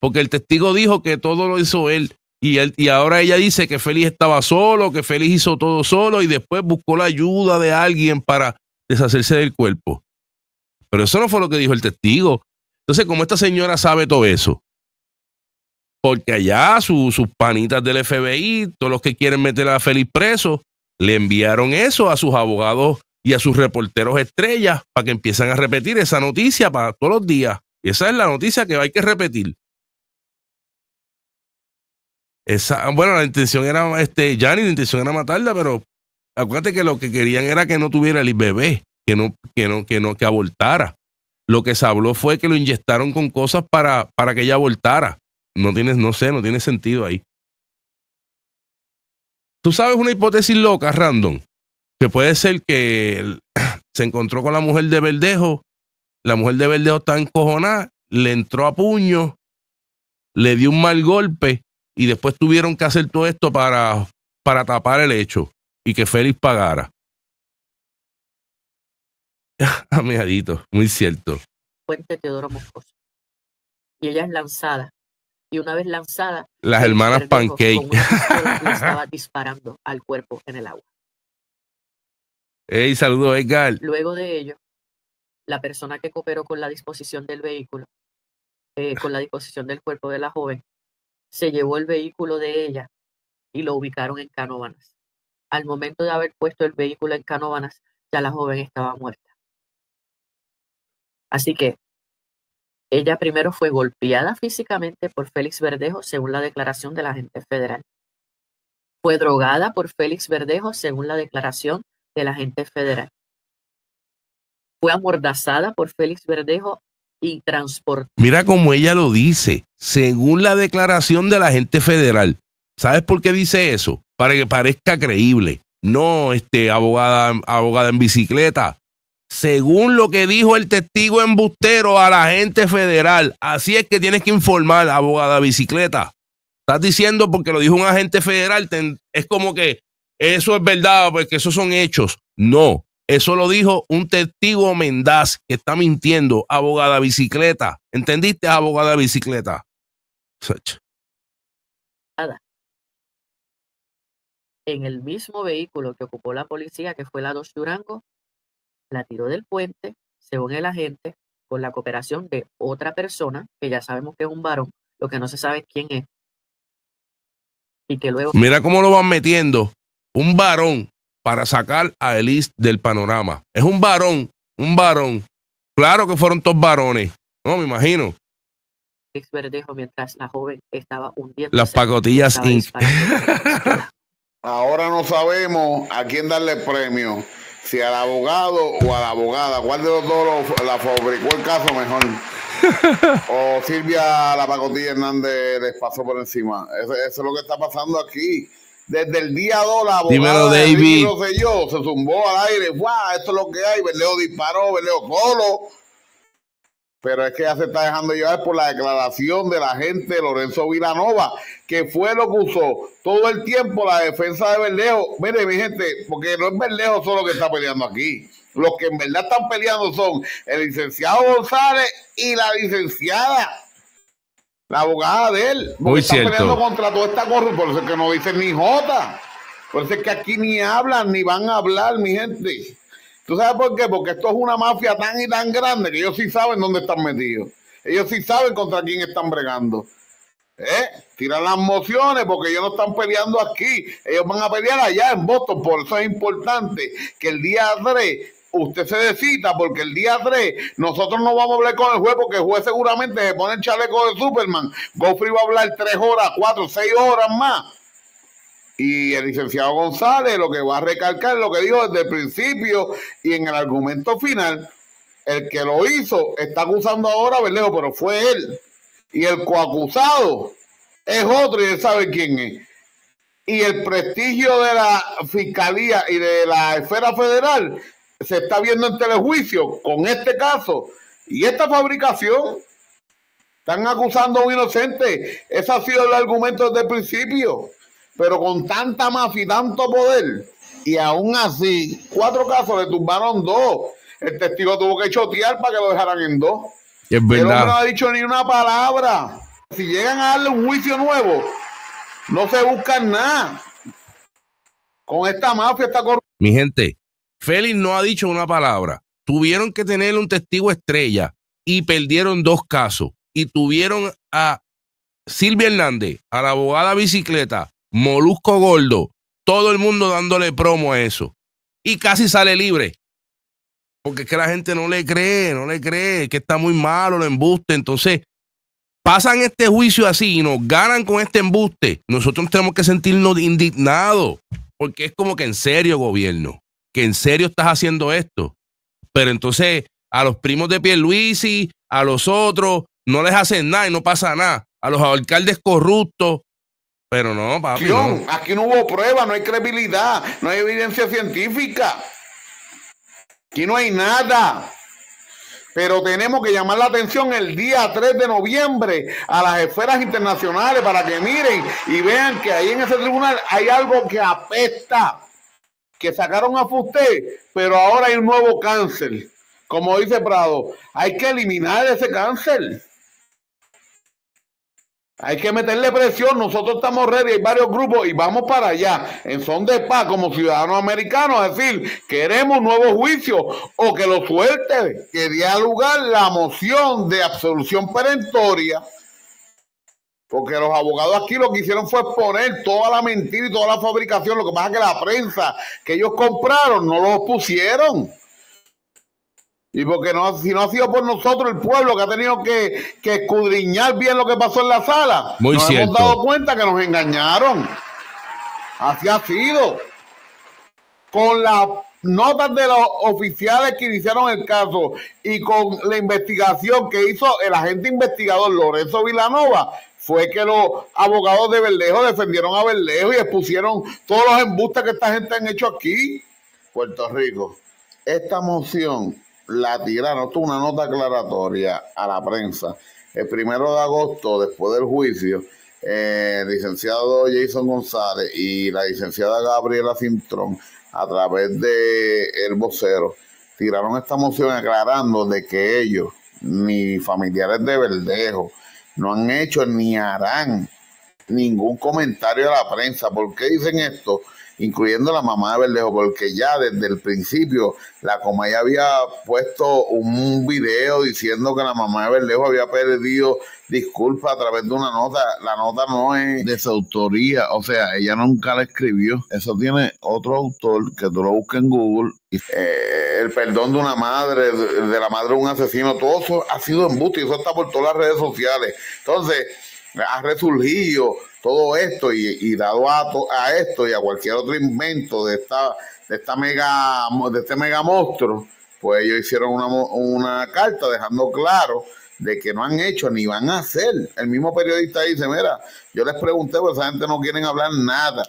Speaker 1: Porque el testigo dijo que todo lo hizo él. Y, él, y ahora ella dice que Félix estaba solo, que Félix hizo todo solo y después buscó la ayuda de alguien para deshacerse del cuerpo. Pero eso no fue lo que dijo el testigo. Entonces, como esta señora sabe todo eso? Porque allá sus panitas del FBI, todos los que quieren meter a Félix preso, le enviaron eso a sus abogados y a sus reporteros estrellas para que empiezan a repetir esa noticia para todos los días. Esa es la noticia que hay que repetir bueno, la intención era, este, ya la intención era matarla, pero acuérdate que lo que querían era que no tuviera el bebé, que no, que no, que no, que abortara. Lo que se habló fue que lo inyectaron con cosas para, para que ella abortara. No tienes, no sé, no tiene sentido ahí. Tú sabes una hipótesis loca, random, que puede ser que se encontró con la mujer de Verdejo, la mujer de Verdejo está encojonada, le entró a puño, le dio un mal golpe y después tuvieron que hacer todo esto para, para tapar el hecho y que Félix pagara. Amigadito, ah, muy cierto.
Speaker 4: Puente Teodoro Moscoso. Y ella es lanzada. Y una vez lanzada,
Speaker 1: las hermanas Pancake
Speaker 4: estaba disparando al cuerpo en el agua.
Speaker 1: ¡Ey, saludo Edgar.
Speaker 4: Luego de ello, la persona que cooperó con la disposición del vehículo, eh, con la disposición del cuerpo de la joven, se llevó el vehículo de ella y lo ubicaron en Canóvanas. Al momento de haber puesto el vehículo en Canóvanas, ya la joven estaba muerta. Así que ella primero fue golpeada físicamente por Félix Verdejo, según la declaración de la agente federal. Fue drogada por Félix Verdejo, según la declaración de la agente federal. Fue amordazada por Félix Verdejo y transporte.
Speaker 1: Mira cómo ella lo dice, según la declaración de la gente federal. ¿Sabes por qué dice eso? Para que parezca creíble. No, este, abogada, abogada en bicicleta. Según lo que dijo el testigo embustero a la gente federal. Así es que tienes que informar, abogada bicicleta. Estás diciendo porque lo dijo un agente federal, es como que eso es verdad, porque esos son hechos. No, eso lo dijo un testigo mendaz que está mintiendo, abogada bicicleta. ¿Entendiste, abogada bicicleta?
Speaker 4: En el mismo vehículo que ocupó la policía, que fue la dos Durango, la tiró del puente, según el agente, con la cooperación de otra persona, que ya sabemos que es un varón, lo que no se sabe quién es. Y que luego. Mira cómo lo van
Speaker 1: metiendo. Un varón para sacar a Elis del panorama. Es un varón, un varón. Claro que fueron todos varones, no me imagino.
Speaker 3: mientras la joven estaba Las
Speaker 1: pacotillas
Speaker 3: Ahora no sabemos a quién darle premio, si al abogado o a la abogada. ¿Cuál de los dos la fabricó el caso mejor? o Silvia La Pacotilla Hernández les pasó por encima. eso es lo que está pasando aquí desde el día 2 la abogada de David. no sé yo, se zumbó al aire, ¡guau! Esto es lo que hay, Berleo disparó, Berleo solo. Pero es que ya se está dejando llevar por la declaración de la gente de Lorenzo Vilanova, que fue lo que usó todo el tiempo la defensa de Berleo. Mire, mi gente, porque no es Berleo solo que está peleando aquí. Los que en verdad están peleando son el licenciado González y la licenciada la abogada de él. Muy está cierto. peleando contra toda esta corrupción. Por eso es que no dicen ni jota. Por eso es que aquí ni hablan ni van a hablar, mi gente. ¿Tú sabes por qué? Porque esto es una mafia tan y tan grande que ellos sí saben dónde están metidos. Ellos sí saben contra quién están bregando. ¿Eh? Tiran las mociones porque ellos no están peleando aquí. Ellos van a pelear allá en Boston. Por eso es importante que el día 3 usted se decita porque el día 3 nosotros no vamos a hablar con el juez porque el juez seguramente se pone el chaleco de Superman. Gofri va a hablar 3 horas, 4, 6 horas más. Y el licenciado González lo que va a recalcar lo que dijo desde el principio y en el argumento final. El que lo hizo está acusando ahora a Berlejo, pero fue él. Y el coacusado es otro y él sabe quién es. Y el prestigio de la fiscalía y de la esfera federal se está viendo en telejuicio con este caso y esta fabricación. Están acusando a un inocente. Ese ha sido el argumento desde el principio. Pero con tanta mafia y tanto poder. Y aún así, cuatro casos le tumbaron dos. El testigo tuvo que chotear para que lo dejaran en dos.
Speaker 1: Es verdad. no ha
Speaker 3: dicho ni una palabra. Si llegan a darle un juicio nuevo, no se buscan nada. Con esta mafia, está corrupción.
Speaker 1: Mi gente, Félix no ha dicho una palabra. Tuvieron que tener un testigo estrella y perdieron dos casos. Y tuvieron a Silvia Hernández, a la abogada bicicleta, Molusco Gordo, todo el mundo dándole promo a eso. Y casi sale libre. Porque es que la gente no le cree, no le cree, que está muy malo, lo embuste. Entonces, pasan este juicio así y nos ganan con este embuste. Nosotros tenemos que sentirnos indignados. Porque es como que en serio, gobierno en serio estás haciendo esto. Pero entonces a los primos de Pierluisi, a los otros, no les hacen nada y no pasa nada. A los alcaldes corruptos, pero no, papi.
Speaker 3: Aquí no hubo prueba, no hay credibilidad, no hay evidencia científica. Aquí no hay nada. Pero tenemos que llamar la atención el día 3 de noviembre a las esferas internacionales para que miren y vean que ahí en ese tribunal hay algo que apesta que sacaron a Fusté, pero ahora hay un nuevo cáncer. Como dice Prado, hay que eliminar ese cáncer. Hay que meterle presión, nosotros estamos ready, hay varios grupos y vamos para allá, en son de paz, como ciudadanos americanos, es decir, queremos nuevos juicios o que lo suelte, que dé lugar la moción de absolución perentoria. Porque los abogados aquí lo que hicieron fue exponer toda la mentira y toda la fabricación. Lo que pasa es que la prensa que ellos compraron no lo pusieron. Y porque no, si no ha sido por nosotros el pueblo que ha tenido que, escudriñar bien lo que pasó en la sala, Muy nos hemos dado cuenta que nos engañaron. Así ha sido. Con las notas de los oficiales que iniciaron el caso y con la investigación que hizo el agente investigador Lorenzo Vilanova, fue que los abogados de Verdejo defendieron a Berlejo y expusieron todos los embustes que esta gente han hecho aquí. Puerto Rico, esta moción la tiraron, esto una nota aclaratoria a la prensa. El primero de agosto, después del juicio, eh, el licenciado Jason González y la licenciada Gabriela Cintrón, a través de el vocero, tiraron esta moción aclarando de que ellos, ni familiares de Verdejo, no han hecho ni harán ningún comentario a la prensa. ¿Por qué dicen esto? incluyendo la mamá de Berlejo, porque ya desde el principio la Comay había puesto un video diciendo que la mamá de Berlejo había perdido disculpas a través de una nota. La nota no es de su autoría, o sea, ella nunca la escribió. Eso tiene otro autor que tú lo busques en Google. Eh, el perdón de una madre, de la madre de un asesino, todo eso ha sido embuste y eso está por todas las redes sociales. Entonces, ha resurgido todo esto y, y dado a, esto y a cualquier otro invento de esta de esta mega de este mega monstruo pues ellos hicieron una, una carta dejando claro de que no han hecho ni van a hacer el mismo periodista dice mira yo les pregunté porque esa gente no quieren hablar nada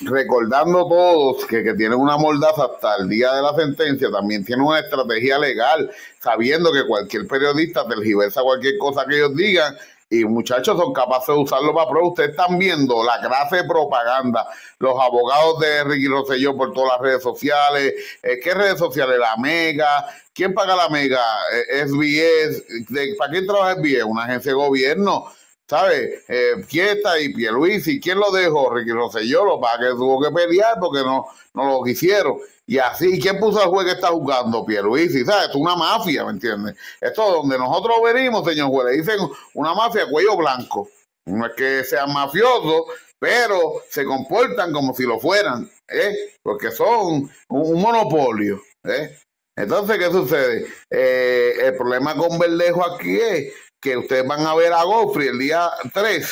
Speaker 3: recordando todos que, que tienen una moldaza hasta el día de la sentencia, también tienen una estrategia legal, sabiendo que cualquier periodista tergiversa cualquier cosa que ellos digan y muchachos son capaces de usarlo para prueba. Ustedes están viendo la clase de propaganda, los abogados de Ricky Rosselló por todas las redes sociales. Eh, ¿Qué redes sociales? La Mega. ¿Quién paga la Mega? SBS. Eh, ¿Para quién trabaja SBS? Una agencia de gobierno ¿sabes? Eh, Quieta y Pierluisi, ¿quién lo dejó? Ricky yo lo para que tuvo que pelear porque no, no lo quisieron. Y así, ¿quién puso al juez que está jugando? Pierluisi, ¿sabes? Esto es una mafia, ¿me entiendes? Esto donde nosotros venimos, señor juez, le dicen una mafia cuello blanco. No es que sean mafiosos, pero se comportan como si lo fueran, ¿eh? Porque son un, monopolio, ¿eh? Entonces, ¿qué sucede? Eh, el problema con Verdejo aquí es que ustedes van a ver a Gofri el día 3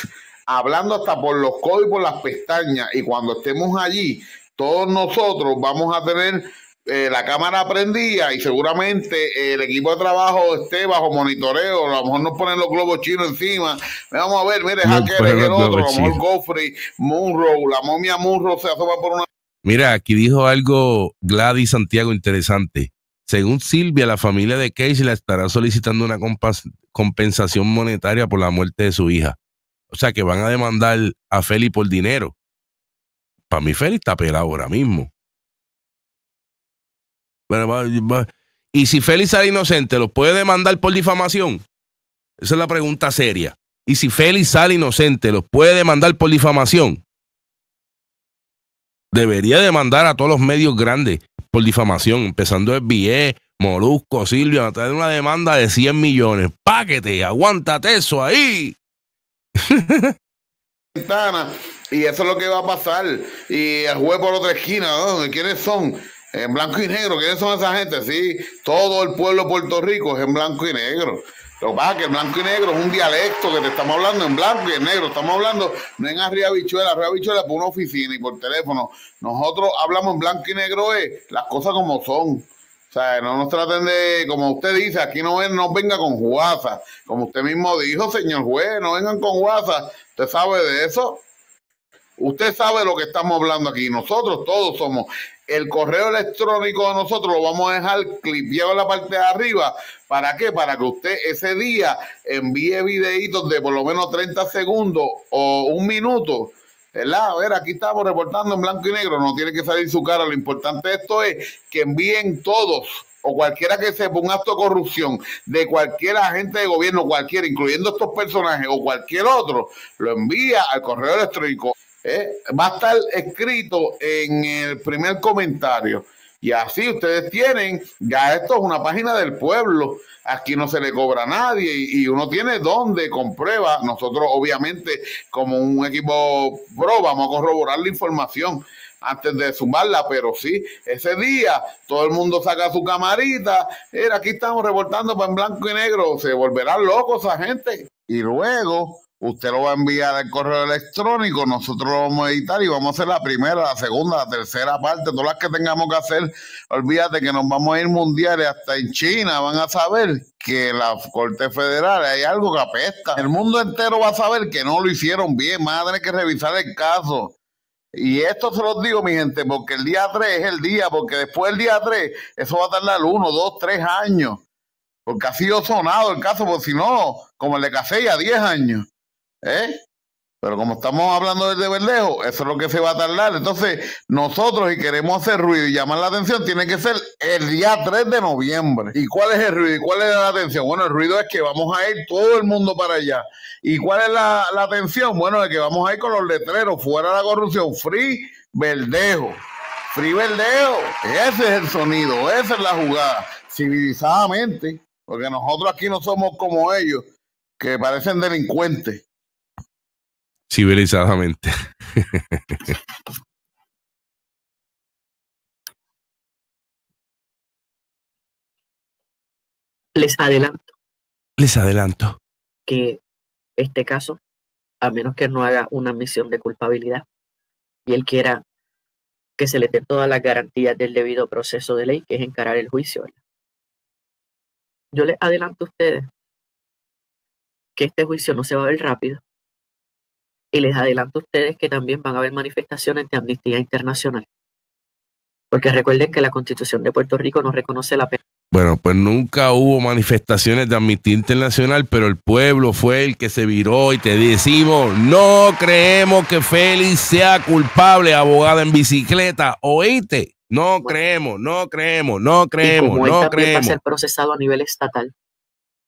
Speaker 3: hablando hasta por los codos y por las pestañas. Y cuando estemos allí, todos nosotros vamos a tener eh, la cámara prendida y seguramente el equipo de trabajo esté bajo monitoreo. A lo mejor nos ponen los globos chinos encima. Vamos a ver, mire, Hacker el otro. A Goffrey, Munro, la momia Munro se asoma por una.
Speaker 1: Mira, aquí dijo algo Gladys Santiago interesante. Según Silvia, la familia de Casey la estará solicitando una compensación monetaria por la muerte de su hija. O sea que van a demandar a Feli por dinero. Para mí, Feli está pelado ahora mismo. Y si Feli sale inocente, ¿los puede demandar por difamación? Esa es la pregunta seria. Y si Feli sale inocente, ¿los puede demandar por difamación? debería demandar a todos los medios grandes por difamación, empezando BIE, Molusco, Silvia, traer una demanda de 100 millones. Páquete, aguántate eso ahí.
Speaker 3: y eso es lo que va a pasar. Y a juez por otra esquina, ¿no? ¿quiénes son? En blanco y negro, ¿quiénes son esa gente? Sí, todo el pueblo de Puerto Rico es en blanco y negro. Lo que pasa que el blanco y negro es un dialecto que te estamos hablando en blanco y en negro. Estamos hablando no en arriba bichuela, arriba bichuela por una oficina y por teléfono. Nosotros hablamos en blanco y negro es eh, las cosas como son. O sea, no nos traten de, como usted dice, aquí no, no venga con guasa. Como usted mismo dijo, señor juez, no vengan con guasa. ¿Usted sabe de eso? Usted sabe lo que estamos hablando aquí. Nosotros todos somos el correo electrónico de nosotros lo vamos a dejar clipeado en la parte de arriba. ¿Para qué? Para que usted ese día envíe videitos de por lo menos 30 segundos o un minuto. A ver, aquí estamos reportando en blanco y negro, no tiene que salir su cara. Lo importante esto es que envíen todos o cualquiera que sepa un acto de corrupción de cualquier agente de gobierno, cualquiera, incluyendo estos personajes o cualquier otro, lo envía al correo electrónico eh, va a estar escrito en el primer comentario. Y así ustedes tienen, ya esto es una página del pueblo, aquí no se le cobra a nadie y, uno tiene donde comprueba. Nosotros obviamente como un equipo pro vamos a corroborar la información antes de sumarla, pero sí, ese día todo el mundo saca su camarita, era aquí estamos reportando para en blanco y negro, se volverán locos esa gente. Y luego Usted lo va a enviar al correo electrónico, nosotros lo vamos a editar y vamos a hacer la primera, la segunda, la tercera parte, todas las que tengamos que hacer. Olvídate que nos vamos a ir mundiales, hasta en China van a saber que la Corte Federal hay algo que apesta. El mundo entero va a saber que no lo hicieron bien, Madre a que revisar el caso. Y esto se los digo, mi gente, porque el día 3 es el día, porque después del día 3, eso va a tardar 1, 2, 3 años. Porque ha sido sonado el caso, porque si no, como el de Casella, 10 años. ¿Eh? Pero como estamos hablando de verdejo, eso es lo que se va a tardar. Entonces, nosotros, si queremos hacer ruido y llamar la atención, tiene que ser el día 3 de noviembre. ¿Y cuál es el ruido? ¿Y cuál es la atención? Bueno, el ruido es que vamos a ir todo el mundo para allá. ¿Y cuál es la, atención? Bueno, es que vamos a ir con los letreros, fuera la corrupción, free verdejo. Free verdejo. Ese es el sonido, esa es la jugada, civilizadamente. Porque nosotros aquí no somos como ellos, que parecen delincuentes
Speaker 1: civilizadamente.
Speaker 4: Les adelanto.
Speaker 1: Les adelanto.
Speaker 4: Que este caso, a menos que no haga una misión de culpabilidad y él quiera que se le dé todas las garantías del debido proceso de ley, que es encarar el juicio. Yo les adelanto a ustedes que este juicio no se va a ver rápido y les adelanto a ustedes que también van a haber manifestaciones de Amnistía Internacional. Porque recuerden que la Constitución de Puerto Rico no reconoce la pena.
Speaker 1: Bueno, pues nunca hubo manifestaciones de Amnistía Internacional, pero el pueblo fue el que se viró y te decimos, no creemos que Félix sea culpable, abogada en bicicleta, oíste. No creemos, no creemos, no creemos, no creemos. Va a ser
Speaker 4: procesado a nivel estatal,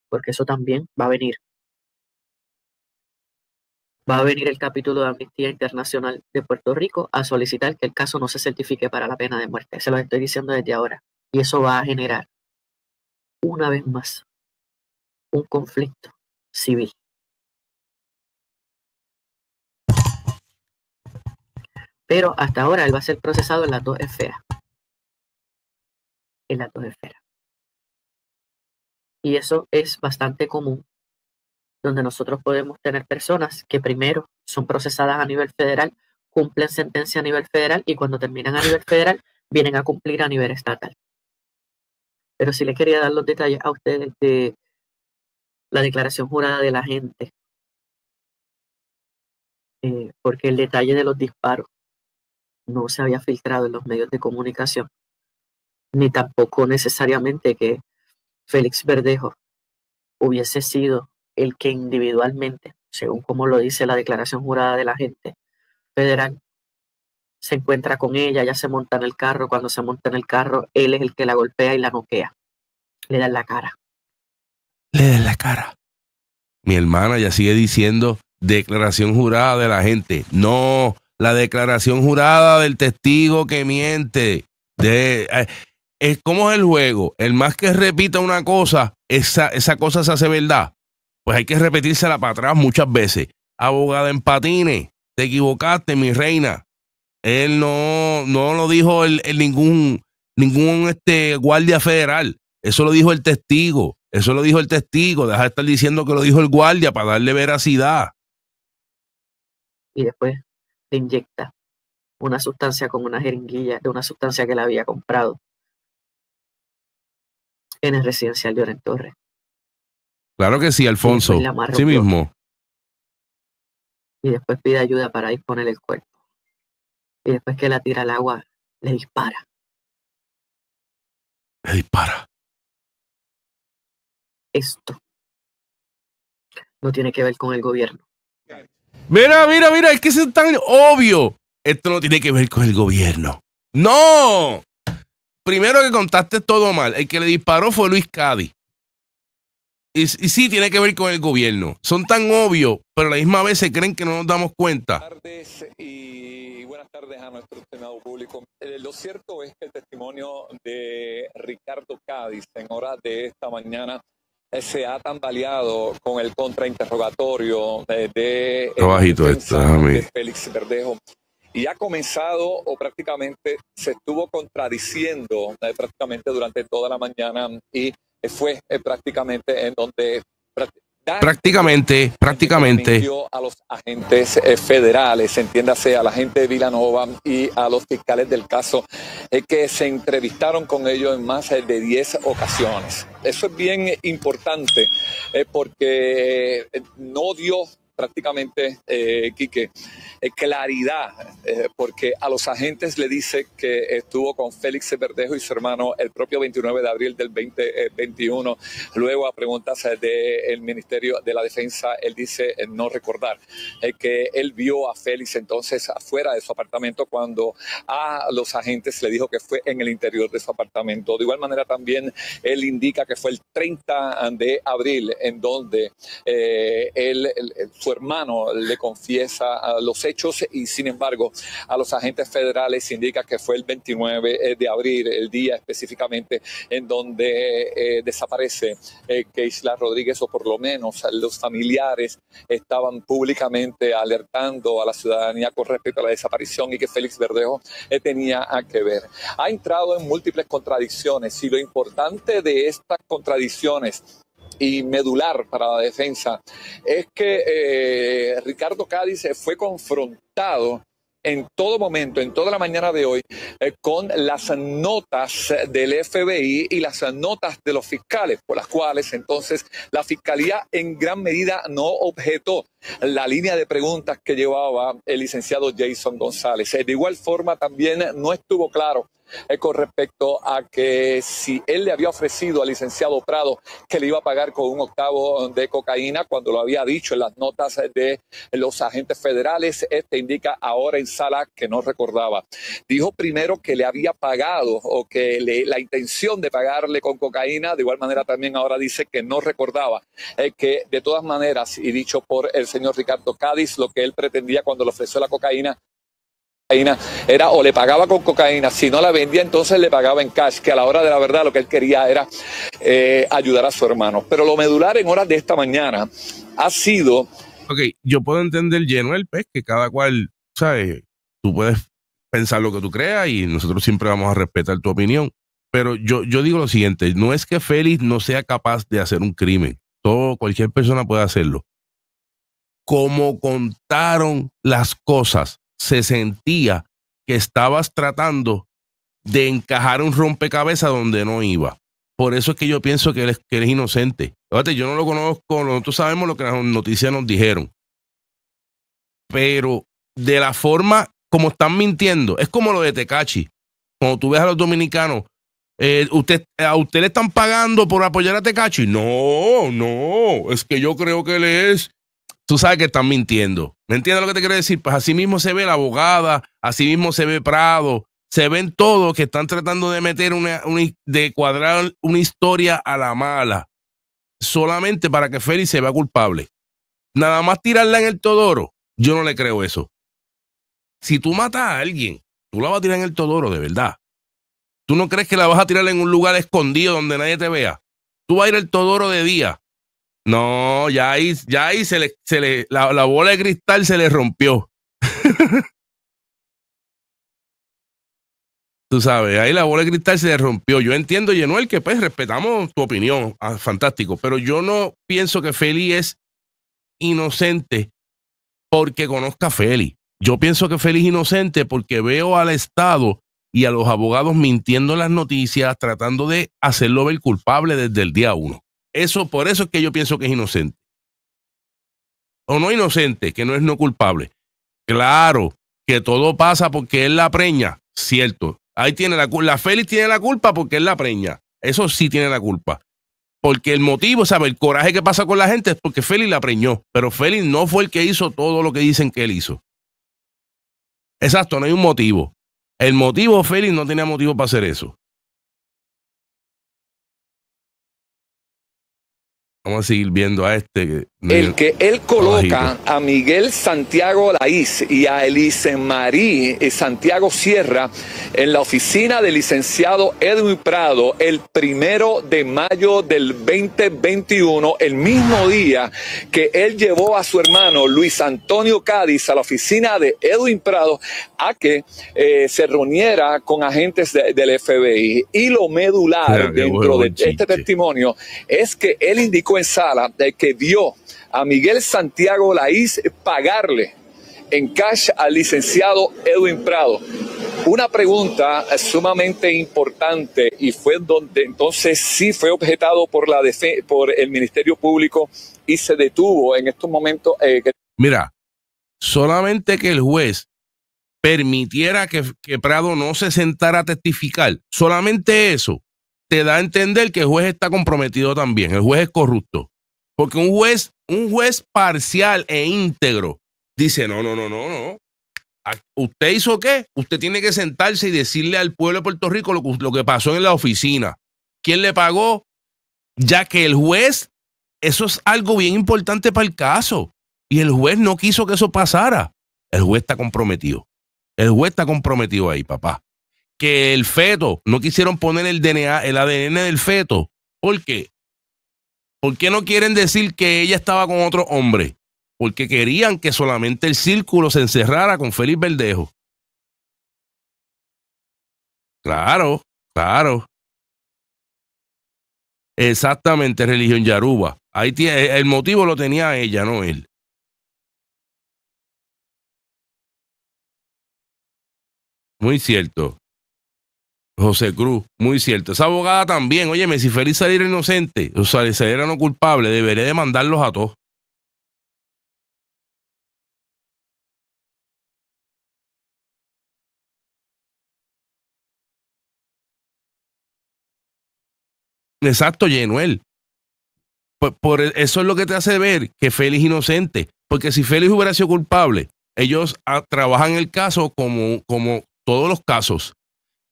Speaker 4: porque eso también va a venir va a venir el capítulo de Amnistía Internacional de Puerto Rico a solicitar que el caso no se certifique para la pena de muerte. Se lo estoy diciendo desde ahora. Y eso va a generar, una vez más, un conflicto civil.
Speaker 2: Pero hasta ahora él va a ser procesado en las dos esferas. En las dos esferas.
Speaker 4: Y eso es bastante común donde nosotros podemos tener personas que primero son procesadas a nivel federal, cumplen sentencia a nivel federal y cuando terminan a nivel federal vienen a cumplir a nivel estatal. Pero sí les quería dar los detalles a ustedes de la declaración jurada de la gente, eh, porque el detalle de los disparos no se había filtrado en los medios de comunicación, ni tampoco necesariamente que Félix Verdejo hubiese sido el que individualmente, según como lo dice la declaración jurada de la gente federal, se encuentra con ella, ya se monta en el carro, cuando se monta en el carro, él es el que la golpea y la noquea. Le dan la cara. Le dan
Speaker 1: la cara. Mi hermana ya sigue diciendo declaración jurada de la gente. No, la declaración jurada del testigo que miente. De, eh, es es el juego. El más que repita una cosa, esa, esa cosa se hace verdad pues hay que repetírsela para atrás muchas veces. Abogada en patines, te equivocaste, mi reina. Él no, no lo dijo el, ningún, ningún este, guardia federal. Eso lo dijo el testigo. Eso lo dijo el testigo. Deja de estar diciendo que lo dijo el guardia para darle veracidad.
Speaker 4: Y después le inyecta una sustancia con una jeringuilla de una sustancia que la había comprado en el residencial de Oren Torres.
Speaker 2: Claro que sí, Alfonso. Sí mismo.
Speaker 4: Y después pide ayuda para disponer el cuerpo. Y después que la tira al agua,
Speaker 2: le dispara. Le dispara.
Speaker 4: Esto no tiene que ver con el gobierno.
Speaker 1: Mira, mira, mira, es que es tan obvio. Esto no tiene que ver con el gobierno. ¡No! Primero que contaste todo mal. El que le disparó fue Luis Cádiz y, sí tiene que ver con el gobierno. Son tan obvios, pero a la misma vez se creen que no nos damos cuenta. Buenas tardes y buenas tardes a nuestro estimado público. Eh, lo cierto
Speaker 5: es que el testimonio de Ricardo Cádiz en horas de esta mañana eh, se ha tambaleado con el contrainterrogatorio eh, de, Félix Verdejo y ha comenzado o prácticamente se estuvo contradiciendo prácticamente durante toda la mañana y fue eh, prácticamente en donde
Speaker 1: prácticamente, prácticamente.
Speaker 5: A los agentes eh, federales, entiéndase, a la gente de Vilanova y a los fiscales del caso, eh, que se entrevistaron con ellos en más de 10 ocasiones. Eso es bien importante porque no dio prácticamente, eh, Quique, eh, claridad, eh, porque a los agentes le dice que estuvo con Félix Verdejo y su hermano el propio 29 de abril del 2021. Eh, Luego, a preguntas del Ministerio de la Defensa, él dice no recordar que él vio a Félix entonces afuera de su apartamento cuando a los agentes le dijo que fue en el interior de su apartamento. De igual manera, también él indica que fue el 30 de abril en donde él su hermano le confiesa los hechos y sin embargo a los agentes federales indica que fue el 29 eh, de abril, el día específicamente en donde eh, desaparece eh, Keisla Rodríguez o por lo menos los familiares estaban públicamente alertando a la ciudadanía con respecto a la desaparición y que Félix Verdejo tenía que ver. Ha entrado en múltiples contradicciones y lo importante de estas contradicciones y medular para la defensa, es que eh, Ricardo Cádiz fue confrontado en todo momento, en toda la mañana de hoy, eh, con las notas del FBI y las notas de los fiscales, por las cuales entonces la fiscalía en gran medida no objetó la línea de preguntas que llevaba el licenciado Jason González. Eh, de igual forma, también no estuvo claro eh, con respecto a que si él le había ofrecido al licenciado Prado que le iba a pagar con un octavo de cocaína cuando lo había dicho en las notas de los agentes federales, este indica ahora en sala que no recordaba. Dijo primero que le había pagado o que la intención de pagarle con cocaína, de igual manera también ahora dice que no recordaba, eh, que de todas maneras, y dicho por el señor Ricardo Cádiz, lo que él pretendía cuando le ofreció la cocaína era o le pagaba con cocaína, si no la vendía entonces le pagaba en cash, que a la hora de la verdad lo que él quería era eh, ayudar a su hermano. Pero lo medular en horas de esta mañana ha sido...
Speaker 1: Ok, yo puedo entender lleno el pez, que cada cual, ¿sabes? Tú puedes pensar lo que tú creas y nosotros siempre vamos a respetar tu opinión. Pero yo, yo digo lo siguiente, no es que Félix no sea capaz de hacer un crimen, todo, cualquier persona puede hacerlo. Como contaron las cosas, se sentía que estabas tratando de encajar un rompecabezas donde no iba. Por eso es que yo pienso que eres, que inocente. yo no lo conozco, nosotros sabemos lo que las noticias nos dijeron. Pero de la forma como están mintiendo, es como lo de Tecachi. Cuando tú ves a los dominicanos, eh, usted, ¿a usted le están pagando por apoyar a Tecachi? No, no, es que yo creo que él es tú sabes que están mintiendo. ¿Me entiendes lo que te quiero decir? Pues así mismo se ve la abogada, así mismo se ve Prado, se ven todos que están tratando de meter una, de cuadrar una historia a la mala, solamente para que Félix se vea culpable. Nada más tirarla en el todoro, yo no le creo eso. Si tú matas a alguien, tú la vas a tirar en el todoro, de verdad. ¿Tú no crees que la vas a tirar en un lugar escondido donde nadie te vea? Tú vas a ir al todoro de día no, ya ahí, ya ahí se le, la, bola de cristal se le rompió. Tú sabes, ahí la bola de cristal se le rompió. Yo entiendo, Yenuel, que pues respetamos tu opinión, ah, fantástico, pero yo no pienso que Feli es inocente porque conozca a Feli. Yo pienso que Feli es inocente porque veo al Estado y a los abogados mintiendo las noticias, tratando de hacerlo ver culpable desde el día uno. Eso, por eso es que yo pienso que es inocente. O no inocente, que no es no culpable. Claro, que todo pasa porque él la preña, cierto. Ahí tiene la culpa. La Félix tiene la culpa porque él la preña. Eso sí tiene la culpa. Porque el motivo, ¿sabe? El coraje que pasa con la gente es porque Félix la preñó. Pero Félix no fue el que hizo todo lo que dicen que él hizo. Exacto, no hay un motivo. El motivo,
Speaker 2: Félix no tenía motivo para hacer eso.
Speaker 1: vamos a seguir viendo a este que
Speaker 5: el que él coloca a Miguel Santiago Laís y a Elise y eh, Santiago Sierra en la oficina del licenciado Edwin Prado el primero de mayo del 2021, el mismo día que él llevó a su hermano Luis Antonio Cádiz a la oficina de Edwin Prado a que eh, se reuniera con agentes del FBI. Y lo medular dentro de este testimonio es que él indicó en sala de que vio a Miguel Santiago Laís pagarle en cash al licenciado Edwin Prado. Una pregunta sumamente importante y fue donde entonces sí fue objetado por, la por el Ministerio Público y se detuvo en estos momentos. Eh, Mira,
Speaker 1: solamente que el juez permitiera que, que Prado no se sentara a testificar, solamente eso te da a entender que el juez está comprometido también, el juez es corrupto. Porque un juez, un juez parcial e íntegro dice, no, no, no, no, no. ¿Usted hizo qué? Usted tiene que sentarse y decirle al pueblo de Puerto Rico lo, que pasó en la oficina. ¿Quién le pagó? Ya que el juez, eso es algo bien importante para el caso. Y el juez no quiso que eso pasara. El juez está comprometido. El juez está comprometido ahí, papá. Que el feto, no quisieron poner el DNA, el ADN del feto, ¿por qué? ¿Por qué no quieren decir que ella estaba con otro hombre? Porque querían que solamente el círculo se encerrara con Félix Verdejo. Claro, claro. Exactamente, religión Yaruba. Ahí eh, el motivo lo tenía ella, no él.
Speaker 2: Muy cierto.
Speaker 1: José Cruz, muy cierto. Esa abogada también, óyeme, si Félix saliera inocente, o sea, saliera no culpable, deberé demandarlos a todos.
Speaker 2: Exacto, Yenuel.
Speaker 1: Pues, por, e, eso es lo que te hace ver que Félix inocente. Porque si Félix hubiera sido culpable, ellos ah, trabajan el caso como, como todos los casos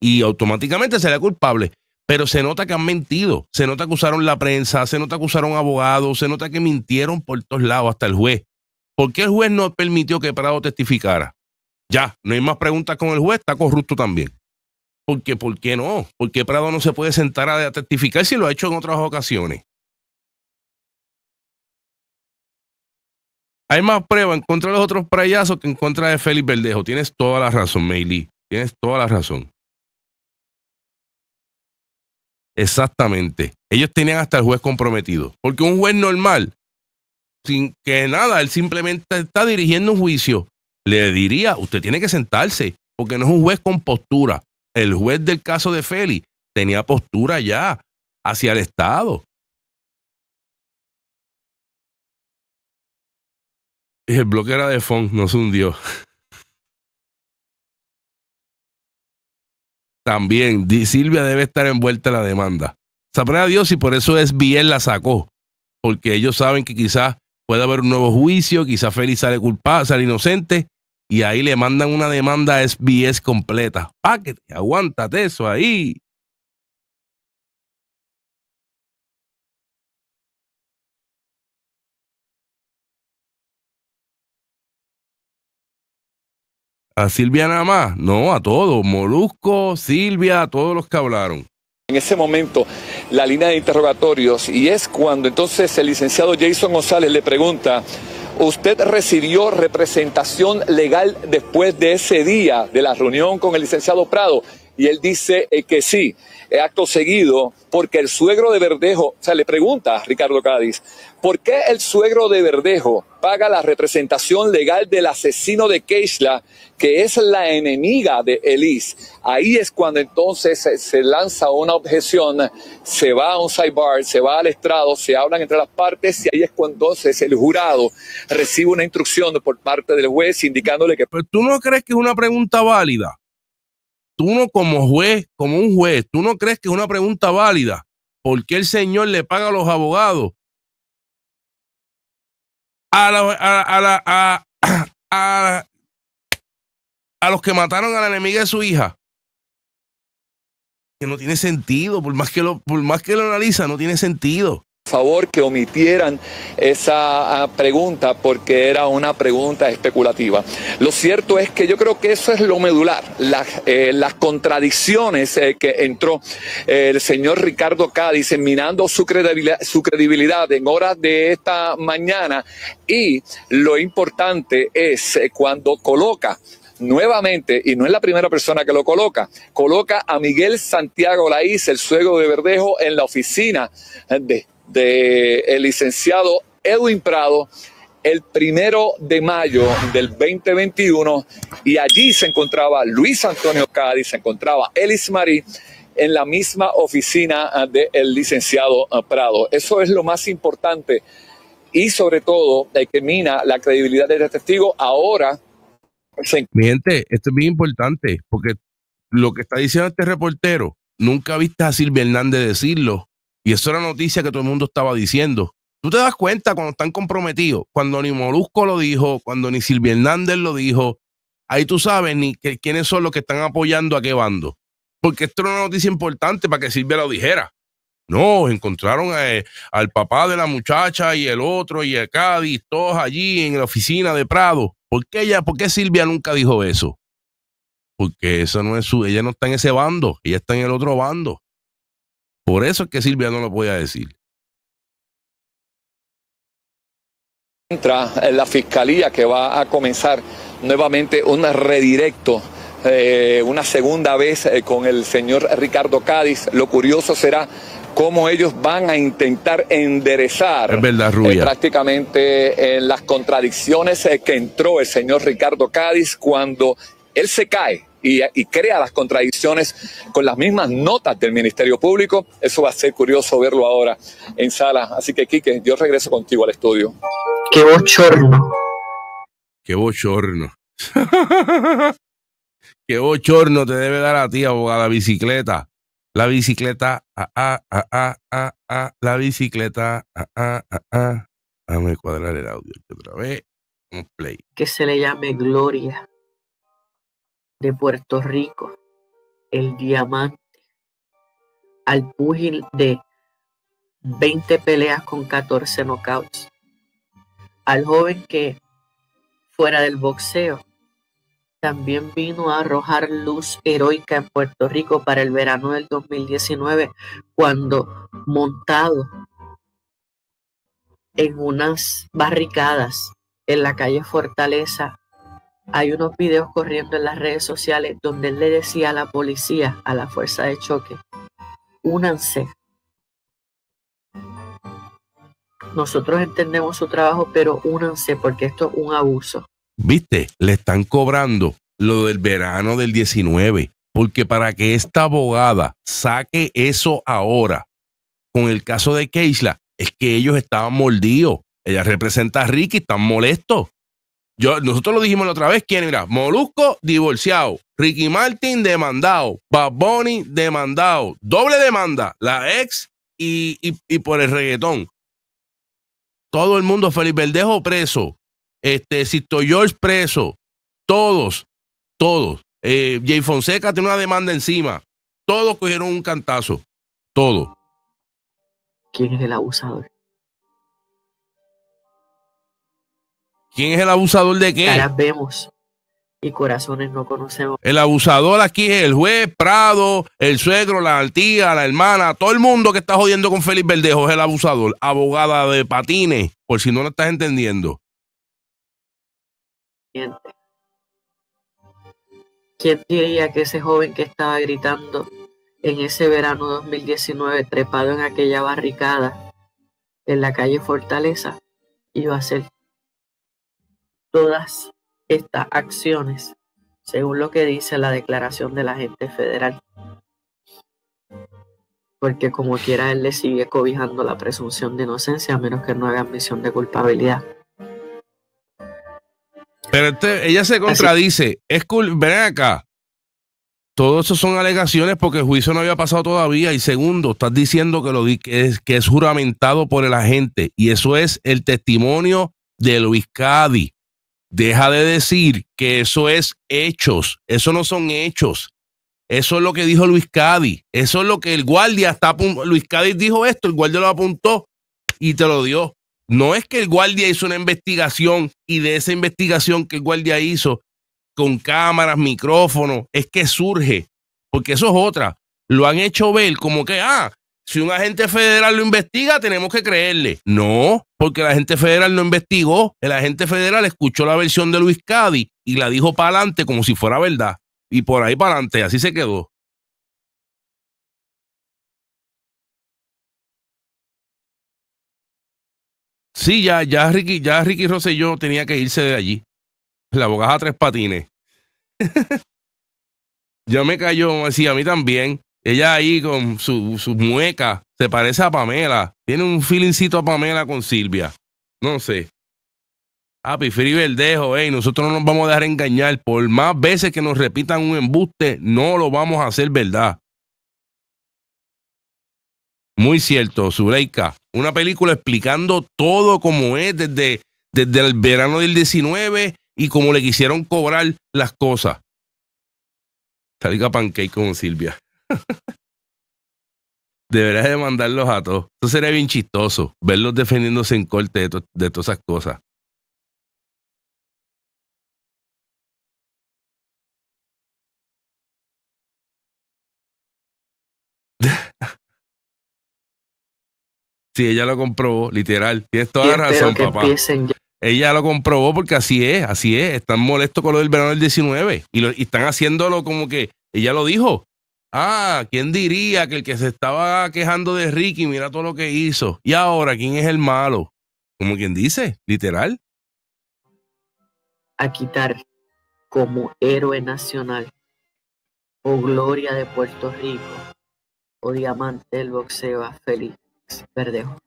Speaker 1: y automáticamente será culpable. Pero se nota que han mentido, se nota que usaron la prensa, se nota que usaron abogados, se nota que mintieron por todos lados, hasta el juez. ¿Por qué el juez no permitió que Prado testificara? Ya, no hay más preguntas con el juez, está corrupto también. Porque, ¿por qué no? ¿Por qué Prado no se puede sentar a testificar si lo ha hecho en otras ocasiones. Hay más pruebas en contra de los otros prayazos que en contra de Félix Verdejo. Tienes toda la razón, Meili. Tienes toda la razón. Exactamente. Ellos tenían hasta el juez comprometido. Porque un juez normal, sin que nada, él simplemente está dirigiendo un juicio, le diría, usted tiene que sentarse, porque no es un juez con postura. El juez del caso de Feli tenía postura ya hacia el Estado.
Speaker 2: El bloque era
Speaker 1: de Fon, no se hundió. también Silvia debe estar envuelta en la demanda. Sabrá Dios y por eso es bien la sacó, porque ellos saben que quizás puede haber un nuevo juicio, quizás Félix sale culpable, sale inocente, y ahí le mandan una demanda a SBS completa. Páquete, aguántate eso ahí. a Silvia nada más, no, a todos, Molusco, Silvia, a todos los que hablaron. En ese momento, la línea de interrogatorios,
Speaker 5: y es cuando entonces el licenciado Jason González le pregunta, ¿usted recibió representación legal después de ese día de la reunión con el licenciado Prado? Y él dice eh, que sí, eh, acto seguido, porque el suegro de Verdejo, o sea, le pregunta a Ricardo Cádiz, ¿por qué el suegro de Verdejo paga la representación legal del asesino de Keishla, que es la enemiga de Elise. Ahí es cuando entonces se, lanza una objeción, se va a un sidebar, se va al estrado, se hablan entre las partes y ahí es cuando entonces el jurado recibe una instrucción por
Speaker 1: parte del juez indicándole que... Pero tú no crees que es una pregunta válida. Tú no como juez, como un juez, tú no crees que es una pregunta válida. ¿Por qué el señor le paga a los abogados a, a, a, a, a los que mataron a la enemiga de su hija. Que no tiene sentido, por más que lo, por más que lo analiza, no tiene sentido
Speaker 5: favor que omitieran
Speaker 1: esa ah, pregunta porque era una pregunta
Speaker 5: especulativa. Lo cierto es que yo creo que eso es lo medular, las, eh, contradicciones eh, que entró eh, el señor Ricardo Cádiz minando su credibilidad, su credibilidad en horas de esta mañana y lo importante es cuando coloca nuevamente, y no es la primera persona que lo coloca, coloca a Miguel Santiago Laís, el suegro de Verdejo, en la oficina de del licenciado Edwin Prado el primero de mayo del 2021 y allí se encontraba Luis Antonio Cádiz, se encontraba Elis Marí en la misma oficina ah, del licenciado ah, Prado. Eso es lo más importante y sobre todo eh, que la credibilidad de este testigo
Speaker 1: ahora. esto es muy importante porque lo que está diciendo este reportero, nunca viste a Silvia Hernández decirlo y eso era noticia que todo el mundo estaba diciendo. Tú te das cuenta cuando están comprometidos, cuando ni Molusco lo dijo, cuando ni Silvia Hernández lo dijo, ahí tú sabes ni quiénes son los que están apoyando a qué bando. Porque esto era una noticia importante para que Silvia lo dijera. No, encontraron eh, al papá de la muchacha y el otro y a Cádiz, todos allí en la oficina de Prado. ¿Por qué ella, por qué Silvia nunca dijo eso? Porque eso no es su, ella no está en ese bando, ella está en el otro bando. Por eso es que Silvia no lo voy a decir.
Speaker 5: Entra la fiscalía que va a comenzar nuevamente un redirecto eh, una segunda vez eh, con el señor Ricardo Cádiz. Lo curioso será cómo ellos van a intentar enderezar eh, prácticamente las contradicciones que entró el señor Ricardo Cádiz cuando él se cae y, crea las contradicciones con las mismas notas del Ministerio Público. Eso va a ser curioso verlo ahora en
Speaker 1: sala. Así que, Quique, yo regreso contigo al estudio. Qué bochorno. Qué bochorno. Qué bochorno te debe dar a ti, abogada, bicicleta. La bicicleta, la bicicleta, ah, cuadrar el audio otra vez. Un play.
Speaker 4: Que se le llame Gloria de Puerto Rico, el diamante, al pugil de 20 peleas con 14 knockouts, al joven que fuera del boxeo también vino a arrojar luz heroica en Puerto Rico para el verano del 2019, cuando montado en unas barricadas en la calle Fortaleza hay unos videos corriendo en las redes sociales donde él le decía a la policía, a la fuerza de choque, únanse. Nosotros entendemos su trabajo, pero únanse porque esto es un abuso.
Speaker 1: Viste, le están cobrando lo del verano del 19, porque para que esta abogada saque eso ahora, con el caso de Keisla, es que ellos estaban mordidos. Ella representa a Ricky, están molestos nosotros lo dijimos la otra vez, ¿quién? era? Molusco divorciado, Ricky Martin demandado, Bad Bunny demandado, doble demanda, la ex y, por el reggaetón. Todo el mundo, Felipe Verdejo preso, este, Sisto George preso, todos, todos. Eh, Jay Fonseca tiene una demanda encima. Todos cogieron un cantazo. Todos. ¿Quién es el abusador? ¿Quién es el abusador de qué? Las
Speaker 4: vemos y corazones no conocemos.
Speaker 1: El abusador aquí es el juez, Prado, el suegro, la tía, la hermana, todo el mundo que está jodiendo con Félix Verdejo es el abusador. Abogada de patines, por si no lo estás entendiendo.
Speaker 4: ¿Quién? diría que ese joven que estaba gritando en ese verano 2019 trepado en aquella barricada en la calle Fortaleza iba a ser todas estas acciones, según lo que dice la declaración de la agente federal. Porque como quiera, él le sigue cobijando la presunción de inocencia a menos que no haga admisión de culpabilidad.
Speaker 1: Pero este, ella se contradice. Es Ven acá. Todo eso son alegaciones porque el juicio no había pasado todavía. Y segundo, estás diciendo que lo que es, que es juramentado por el agente. Y eso es el testimonio de Luis Cadi. Deja de decir que eso es hechos, eso no son hechos. Eso es lo que dijo Luis Cádiz, eso es lo que el guardia está Luis Cádiz dijo esto, el guardia lo apuntó y te lo dio. No es que el guardia hizo una investigación y de esa investigación que el guardia hizo con cámaras, micrófonos, es que surge, porque eso es otra. Lo han hecho ver como que, ah, si un agente federal lo investiga, tenemos que creerle. No, porque el agente federal no investigó. El agente federal escuchó la versión de Luis Cadi y la dijo para adelante como si fuera verdad. Y por ahí para adelante, así se quedó. Sí, ya, ya Ricky, ya Ricky Rosselló tenía que irse de allí. La abogada tres patines. ya me cayó, así a mí también. Ella ahí con su, su mueca se parece a Pamela. Tiene un feelingcito a Pamela con Silvia. No sé. Ah, Free Verdejo, nosotros no nos vamos a dejar engañar. Por más veces que nos repitan un embuste, no lo vamos a hacer verdad. Muy cierto, Zuleika. Una película explicando todo como es desde, desde el verano del 19 y cómo le quisieron cobrar las cosas. Salga Pancake con Silvia. Deberás demandarlos a todos. Eso sería bien chistoso, verlos defendiéndose en corte de, todas esas cosas. sí, ella lo comprobó, literal. Tienes toda la razón, papá. Ella lo comprobó porque así es, así es. Están molestos con lo del verano del 19 y, lo, y están haciéndolo como que ella lo dijo. Ah, ¿quién diría que el que se estaba quejando de Ricky, mira todo lo que hizo? Y ahora, ¿quién es el malo? Como quien dice, literal.
Speaker 4: A quitar como héroe nacional o gloria de Puerto Rico o diamante del boxeo a Félix Verdejo.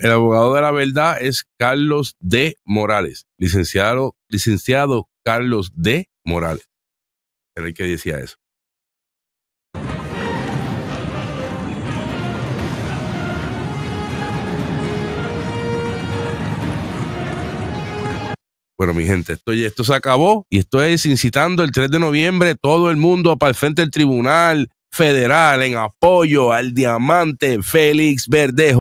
Speaker 1: El abogado de la verdad es Carlos D. Morales, licenciado, licenciado Carlos D. Morales. Era el que decía eso. Bueno, mi gente, esto, esto se acabó y estoy incitando el 3 de noviembre todo el mundo para el frente del Tribunal Federal en apoyo al diamante Félix Verdejo.